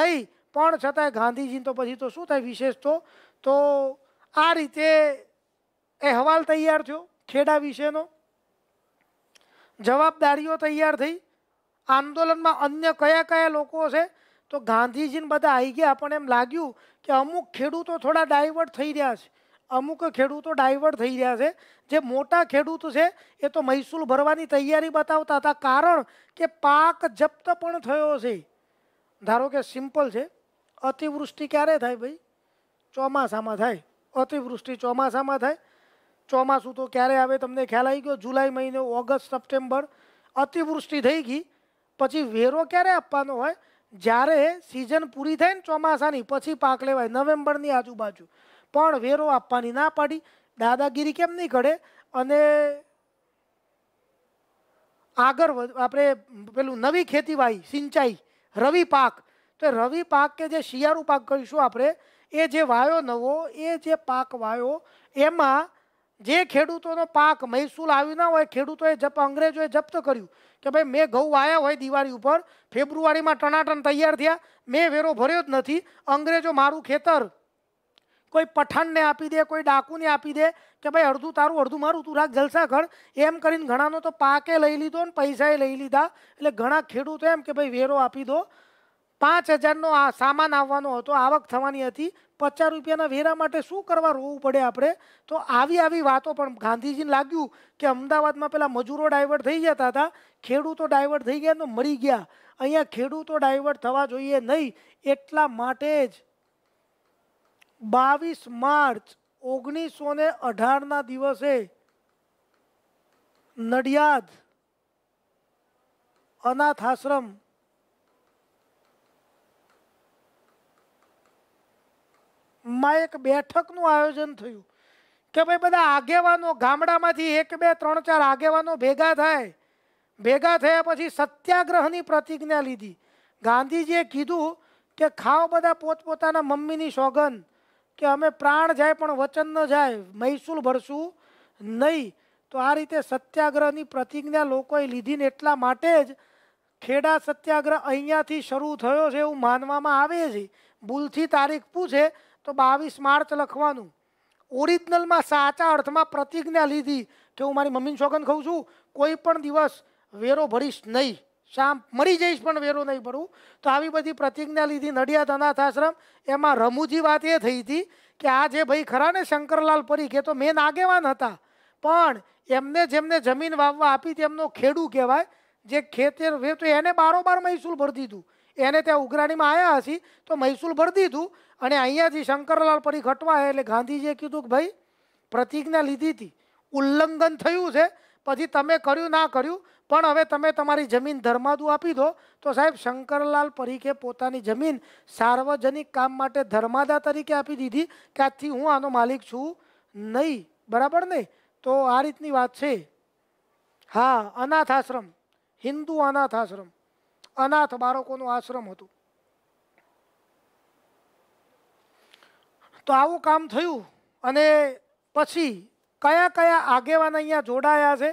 નહીં પણ છતાંય ગાંધીજીને તો પછી તો શું થાય વિશેષ તો તો આ રીતે એ હવાલ તૈયાર થયો ખેડા વિશેનો જવાબદારીઓ તૈયાર થઈ આંદોલન માં અન્ય કયા કયા લોકો છે તો ગાંધીજી ને બતાઈ ગયા આપણે એમ લાગ્યું કે અમુક ખેડુ તો થોડા ડાયવર્ટ થઈ રહ્યા છે અમુક ખેડુ તો ડાયવર્ટ થઈ રહ્યા છે જે મોટા ખેડુ તો છે એ તો મહેસૂલ ભરવાની તૈયારી બતાવતા હતા કારણ કે પાક જપ્તપણ થયો છે ધારો કે સિમ્પલ છે অতিવૃષ્ટિ ક્યારે થાય ભાઈ ચોમાસામાં થાય অতিવૃષ્ટિ ચોમાસામાં થાય ચોમાસું તો ક્યારે આવે તમને ખ્યાલ આવી ગયો જુલાઈ મહિનો ઓગસ્ટ સપ્ટેમ્બર અતિવૃષ્ટિ થઈ ગઈ પછી વેરો ક્યારે આપવાનો હોય જ્યારે સિઝન પૂરી થાય ને ચોમાસાની પછી પાક લેવાય નવેમ્બરની આજુબાજુ પણ વેરો આપવાની ના પાડી દાદાગીરી કેમ નહીં ઘડે અને આગળ આપણે પેલું નવી ખેતીવાઈ સિંચાઈ રવિ પાક તો રવિ પાક કે જે શિયાળુ પાક કહીશું આપણે એ જે વાયો નવો એ જે પાક વાયો એમાં જે ખેડૂતોનો પાક મહેસૂલ આવ્યું ના હોય ખેડૂતોએ જપ અંગ્રેજોએ જપ્ત કર્યું કે ભાઈ મેં ઘઉં વાયા હોય દિવાળી ઉપર ફેબ્રુઆરીમાં ટણાટણ તૈયાર થયા મેં વેરો ભર્યો જ નથી અંગ્રેજો મારું ખેતર કોઈ પઠાણને આપી દે કોઈ ડાકુને આપી દે કે ભાઈ અડધું તારું અડધું મારું તું રાખ જલસા કર એમ કરીને ઘણાનો તો પાકે લઈ લીધો ને પૈસાએ લઈ લીધા એટલે ઘણા ખેડૂતો એમ કે ભાઈ વેરો આપી દો પાંચ હજારનો આ સામાન આવવાનો હતો આવક થવાની હતી પચાસ રૂપિયાના વેરા માટે શું કરવા રોવું પડે આપણે તો આવી આવી વાતો પણ ગાંધીજીને લાગ્યું કે અમદાવાદમાં પેલા મજૂરો ડાયવર્ટ થઈ જતા હતા ખેડૂતો ડાયવર્ટ થઈ ગયા તો મરી ગયા અહીંયા ખેડૂતો ડાયવર્ટ થવા જોઈએ નહીં એટલા માટે જ બાવીસ માર્ચ ઓગણીસો ને અઢારના દિવસે નડિયાદ અનાથ આશ્રમ માં એક બેઠકનું આયોજન થયું કે ભાઈ બધા આગેવાનો ગામડામાંથી એક બે ત્રણ ચાર આગેવાનો ભેગા થાય ભેગા થયા પછી સત્યાગ્રહની પ્રતિજ્ઞા લીધી ગાંધીજીએ કીધું કે ખાઓ બધા પોતપોતાના મમ્મીની સોગન કે અમે પ્રાણ જાય પણ વચન ન જાય મહેસૂલ ભરશું નહીં તો આ રીતે સત્યાગ્રહની પ્રતિજ્ઞા લોકોએ લીધીને એટલા માટે જ ખેડા સત્યાગ્રહ અહીંયાથી શરૂ થયો છે એવું માનવામાં આવે છે ભૂલથી તારીખ પૂછે તો બાવીસ માર્ચ લખવાનું ઓરિજિનલમાં સાચા અર્થમાં પ્રતિજ્ઞા લીધી કે હું મારી મમ્મીને શોખન ખાઉં છું કોઈ પણ દિવસ વેરો ભરીશ નહીં શામ મરી જઈશ પણ વેરો નહીં ભરું તો આવી બધી પ્રતિજ્ઞા લીધી નડિયાદ અનાથ આશ્રમ એમાં રમૂજી વાત એ થઈ હતી કે આ જે ભાઈ ખરા ને શંકરલાલ પરીખ એ તો મેન આગેવાન હતા પણ એમને જેમને જમીન વાવવા આપી તેમનો ખેડૂ કહેવાય જે ખેતર તો એને બારોબાર મહેસૂલ ભરી દીધું એને ત્યાં ઉઘરાણીમાં આવ્યા હશી તો મહેસૂલ ભરી દીધું અને અહીંયાથી શંકરલાલ પરી ઘટવા એટલે ગાંધીજીએ કીધું કે ભાઈ પ્રતિજ્ઞા લીધી હતી ઉલ્લંઘન થયું છે પછી તમે કર્યું ના કર્યું પણ હવે તમે તમારી જમીન ધર્માદુ આપી દો તો સાહેબ શંકરલાલ પરીખે પોતાની જમીન સાર્વજનિક કામ માટે ધર્માદા તરીકે આપી દીધી કે આજથી હું આનો માલિક છું નહીં બરાબર ને તો આ રીતની વાત છે હા અનાથ આશ્રમ હિન્દુ અનાથ આશ્રમ અનાથ બાળકોનું આશ્રમ હતું તો આવું કામ થયું અને પછી કયા કયા આગેવાન અહીંયા જોડાયા છે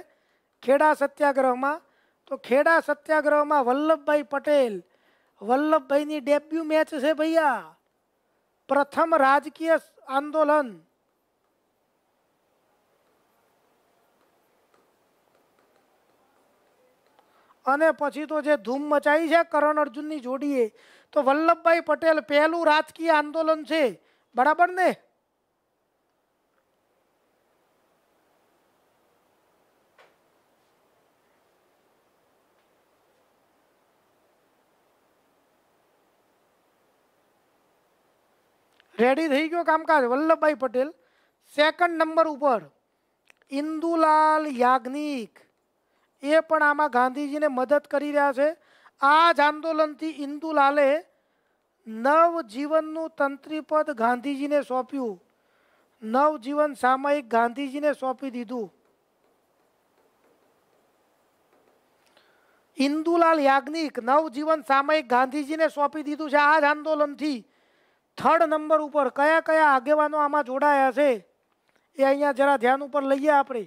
ખેડા સત્યાગ્રહમાં તો ખેડા સત્યાગ્રહમાં વલ્લભભાઈ પટેલ વલ્લભભાઈની ડેબ્યુ મેચ છે ભૈયા પ્રથમ રાજકીય આંદોલન અને પછી તો જે ધૂમ મચાઈ છે કરણ અર્જુનની જોડીએ તો વલ્લભભાઈ પટેલ પહેલું રાજકીય આંદોલન છે બરાબર ને રેડી થઈ ગયો કામકાજ વલ્લભભાઈ પટેલ સેકન્ડ નંબર ઉપર ઇન્દુલાલ યાજ્ઞિક એ પણ આમાં ગાંધીજીને મદદ કરી રહ્યા છે આ જ આંદોલનથી ઇન્દુલાલે નવજીવનનું તંત્રીપદ ગાંધીજીને સોંપ્યું નવજીવન સામયિક ગાંધીજીને સોંપી દીધું ઇન્દુલાલ યાજ્ઞિક નવજીવન સામયિક ગાંધીજીને સોંપી દીધું છે આ જ આંદોલનથી થર્ડ નંબર ઉપર કયા કયા આગેવાનો આમાં જોડાયા છે એ અહીંયા જરા ધ્યાન ઉપર લઈએ આપણે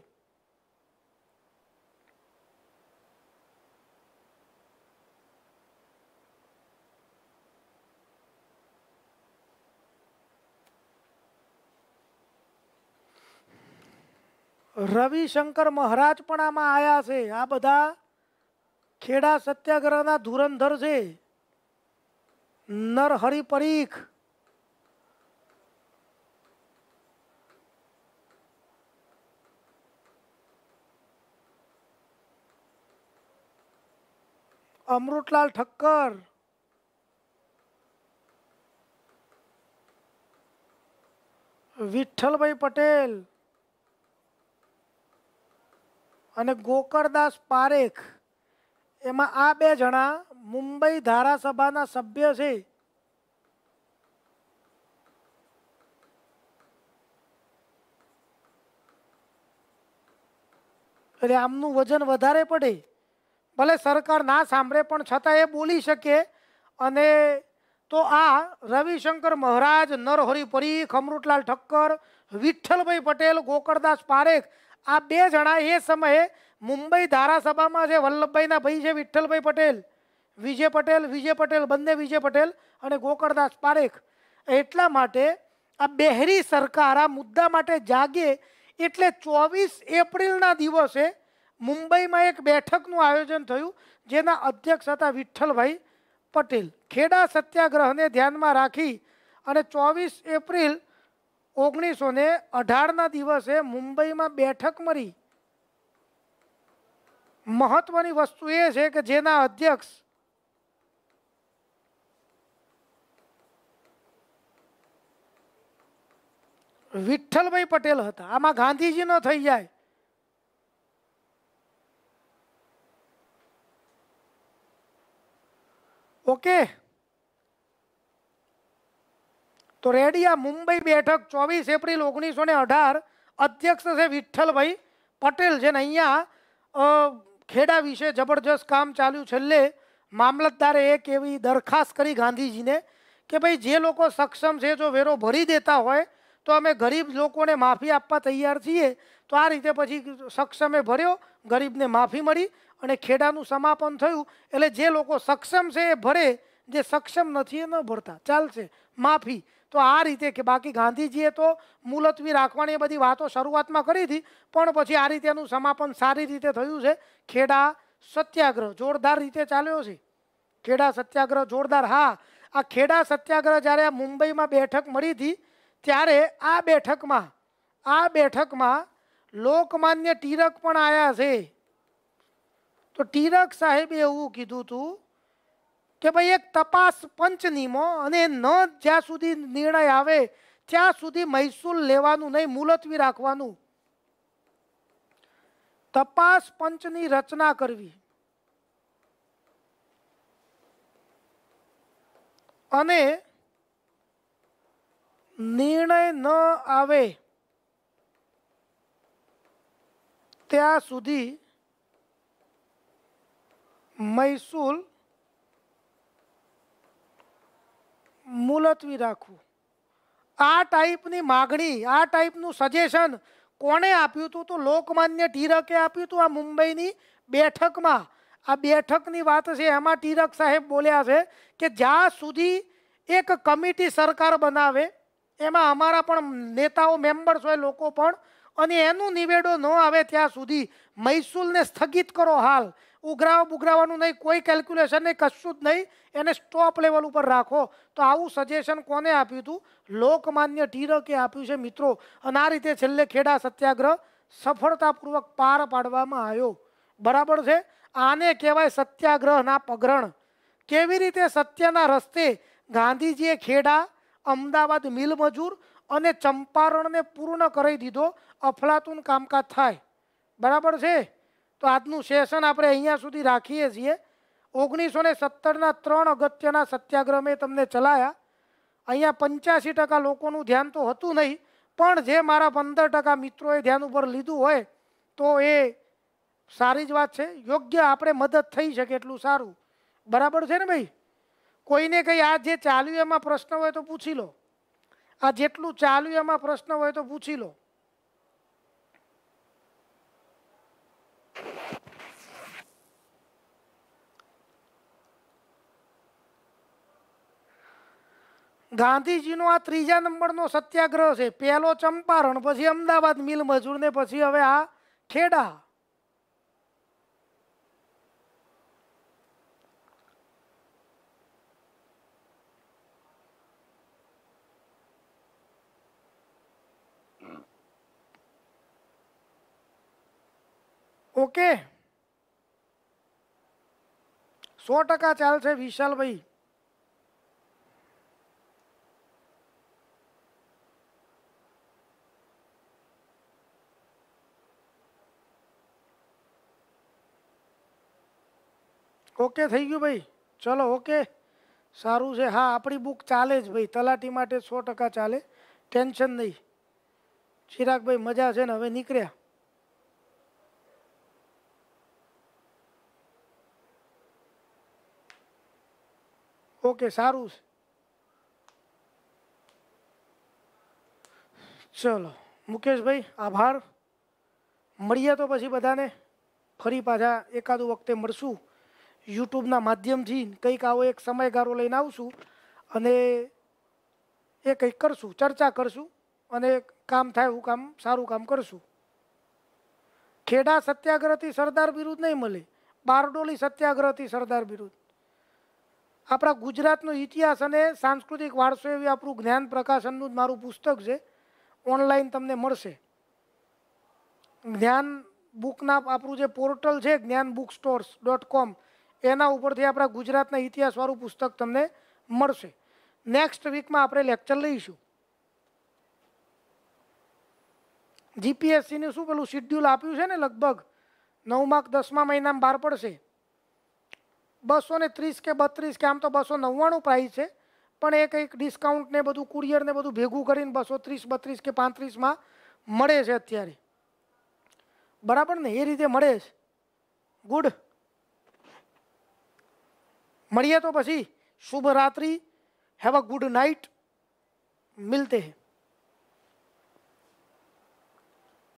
રવિશંકર મહારાજ પણ આમાં આવ્યા છે આ બધા ખેડા સત્યાગ્રહના ધુરંધર છે નરહરિ પરીખ અમૃતલાલ ઠક્કર વિઠ્ઠલભાઈ પટેલ અને ગોકળદાસ પારેખ એમાં આ બે જણા મુંબઈ ધારાસભાના સભ્ય છે એટલે આમનું વજન વધારે પડે ભલે સરકાર ના સાંભળે પણ છતાં એ બોલી શકે અને તો આ રવિશંકર મહારાજ નરહરિ પરીખ અમૃતલાલ ઠક્કર વિઠ્ઠલભાઈ પટેલ ગોકળદાસ પારેખ આ બે જણા એ સમયે મુંબઈ ધારાસભામાં જે વલ્લભભાઈના ભાઈ છે વિઠ્ઠલભાઈ પટેલ વિજય પટેલ વિજય પટેલ બંને વિજય પટેલ અને ગોકળદાસ પારેખ એટલા માટે આ બેહરી સરકાર આ મુદ્દા માટે જાગે એટલે ચોવીસ એપ્રિલના દિવસે મુંબઈમાં એક બેઠકનું આયોજન થયું જેના અધ્યક્ષ હતા વિઠ્ઠલભાઈ પટેલ ખેડા સત્યાગ્રહને ધ્યાનમાં રાખી અને ચોવીસ એપ્રિલ ઓગણીસો ને અઢારના દિવસે મુંબઈમાં બેઠક મળી મહત્વની વસ્તુ એ છે કે જેના અધ્યક્ષ વિઠ્ઠલભાઈ પટેલ હતા આમાં ગાંધીજી નો થઈ જાય ઓકે તો રેડિયા મુંબઈ બેઠક ચોવીસ એપ્રિલ ઓગણીસો ને અઢાર અધ્યક્ષ છે વિઠ્ઠલભાઈ પટેલ છે ને અહીંયા ખેડા વિશે જબરજસ્ત કામ ચાલ્યું છેલ્લે મામલતદારે એક એવી દરખાસ્ત કરી ગાંધીજીને કે ભાઈ જે લોકો સક્ષમ છે જો વેરો ભરી દેતા હોય તો અમે ગરીબ લોકોને માફી આપવા તૈયાર છીએ તો આ રીતે પછી સક્ષમે ભર્યો ગરીબને માફી મળી અને ખેડાનું સમાપન થયું એટલે જે લોકો સક્ષમ છે એ ભરે જે સક્ષમ નથી એ ન ભરતા ચાલશે માફી તો આ રીતે કે બાકી ગાંધીજીએ તો મૂળતવી રાખવાણી બધી વાતો શરૂઆતમાં કરી થી પણ પછી આ રીતેનું સમાપન સારી રીતે થયું છે ખેડા સત્યાગ્રહ जोरदार રીતે ચાલ્યો છે ખેડા સત્યાગ્રહ जोरदार હા આ ખેડા સત્યાગ્રહ જ્યારે મુંબઈમાં બેઠક મળી હતી ત્યારે આ બેઠકમાં આ બેઠકમાં લોકમાન્ય તિરક પણ આયા છે તો તિરક સાહેબે એવું કીધુંતું કે ભાઈ એક તપાસ પંચ નિમો અને ન જ્યાં સુધી નિર્ણય આવે ત્યાં સુધી મહેસૂલ લેવાનું નહીં મુલતવી રાખવાનું તપાસ પંચની રચના કરવી અને નિર્ણય ન આવે ત્યાં સુધી મહેસૂલ મુલતવી રાખવું આ ટાઈપની માગણી આ ટાઈપનું સજેશન કોણે આપ્યું હતું તો લોકમાન્ય ટીરકે આપ્યું હતું આ મુંબઈની બેઠકમાં આ બેઠકની વાત છે એમાં ટીરક સાહેબ બોલ્યા છે કે જ્યાં સુધી એક કમિટી સરકાર બનાવે એમાં અમારા પણ નેતાઓ મેમ્બર્સ હોય લોકો પણ અને એનું નિવેડો ન આવે ત્યાં સુધી મહેસૂલને સ્થગિત કરો હાલ ઉગરા બગરાવાનું નઈ કોઈ કેલ્ક્યુલેશન નઈ કશું જ નઈ એને સ્ટોપ લેવલ ઉપર રાખો તો આવું સજેશન કોને આપ્યુંતું લોકમાન્ય ધીરકે આપ્યું છે મિત્રો અને આ રીતે છેલ્લે ખેડા સત્યાગ્રહ સફળતાપૂર્વક પાર પાડવામાં આવ્યો બરાબર છે આને કહેવાય સત્યાગ્રહના પગરણ કેવી રીતે સત્યના રસ્તે ગાંધીજીએ ખેડા અમદાવાદ મિલ મજૂર અને ચંપારણને પૂર્ણ કરી દીધો અફલાતун કામકાજ થાય બરાબર છે તો આટનું સેશન આપણે અહીંયા સુધી રાખીએ છીએ 1917 ના 3 அகત્યના સત્યાગ્રહ મે તમે ચલાયા અહીંયા 85% લોકોને ધ્યાન તો હતું નહીં પણ જે મારા 15% મિત્રોએ ધ્યાન ઉપર લીધું હોય તો એ સારી જ વાત છે યોગ્ય આપણે મદદ થઈ શકે એટલું સારું બરાબર છે ને ભાઈ કોઈને કંઈ આજ જે ચાલ્યું એમાં પ્રશ્ન હોય તો પૂછી લો આ જેટલું ચાલ્યું એમાં પ્રશ્ન હોય તો પૂછી લો ગાંધીજીનો આ ત્રીજા નંબરનો સત્યાગ્રહ છે પહેલો ચંપારણ પછી અમદાવાદ મિલ મજૂર ને પછી હવે આ ખેડા ઓકે સો ટકા ચાલશે વિશાલભાઈ ઓકે થઈ ગયું ભાઈ ચલો ઓકે સારું છે હા આપણી બુક ચાલે જ ભાઈ તલાટી માટે સો ટકા ચાલે ટેન્શન નહીં ચિરાગભાઈ મજા છે ને હવે નીકળ્યા કે સારું છે ચલો મુકેશભાઈ આભાર મળીએ તો પછી બધાને ફરી પાછા એકાદું વખતે મળશું યુટ્યુબના માધ્યમથી કંઈક આવો એક સમયગાળો લઈને આવશું અને એ કંઈક કરશું ચર્ચા કરશું અને કામ થાય એવું કામ સારું કામ કરશું ખેડા સત્યાગ્રહથી સરદાર બિરુદ નહીં મળે બારડોલી સત્યાગ્રહથી સરદાર બિરુદ આપણા ગુજરાતનો ઇતિહાસ અને સાંસ્કૃતિક વારસો એવી આપણું જ્ઞાન પ્રકાશનનું જ મારું પુસ્તક છે ઓનલાઈન તમને મળશે જ્ઞાન બુકના આપણું જે પોર્ટલ છે જ્ઞાન બુક સ્ટોર્સ ડોટ કોમ એના ઉપરથી આપણા ગુજરાતના ઇતિહાસવાળું પુસ્તક તમને મળશે નેક્સ્ટ વીકમાં આપણે લેક્ચર લઈશું જીપીએસસીનું શું પેલું શિડ્યુલ આપ્યું છે ને લગભગ નવમાં દસમા મહિનામાં બહાર પડશે 230 કે 32 કે આમ તો 299 પ્રાઈસ છે પણ એક એક ડિસ્કાઉન્ટ ને બધું કુરિયર ને બધું ભેગું કરીને 230 32 કે 35 માં મળે છે અત્યારે બરાબર ને એ રીતે મળે છે ગુડ મરિયા તો પછી શુભ રાત્રી હેવ અ ગુડ નાઈટ मिलते हैं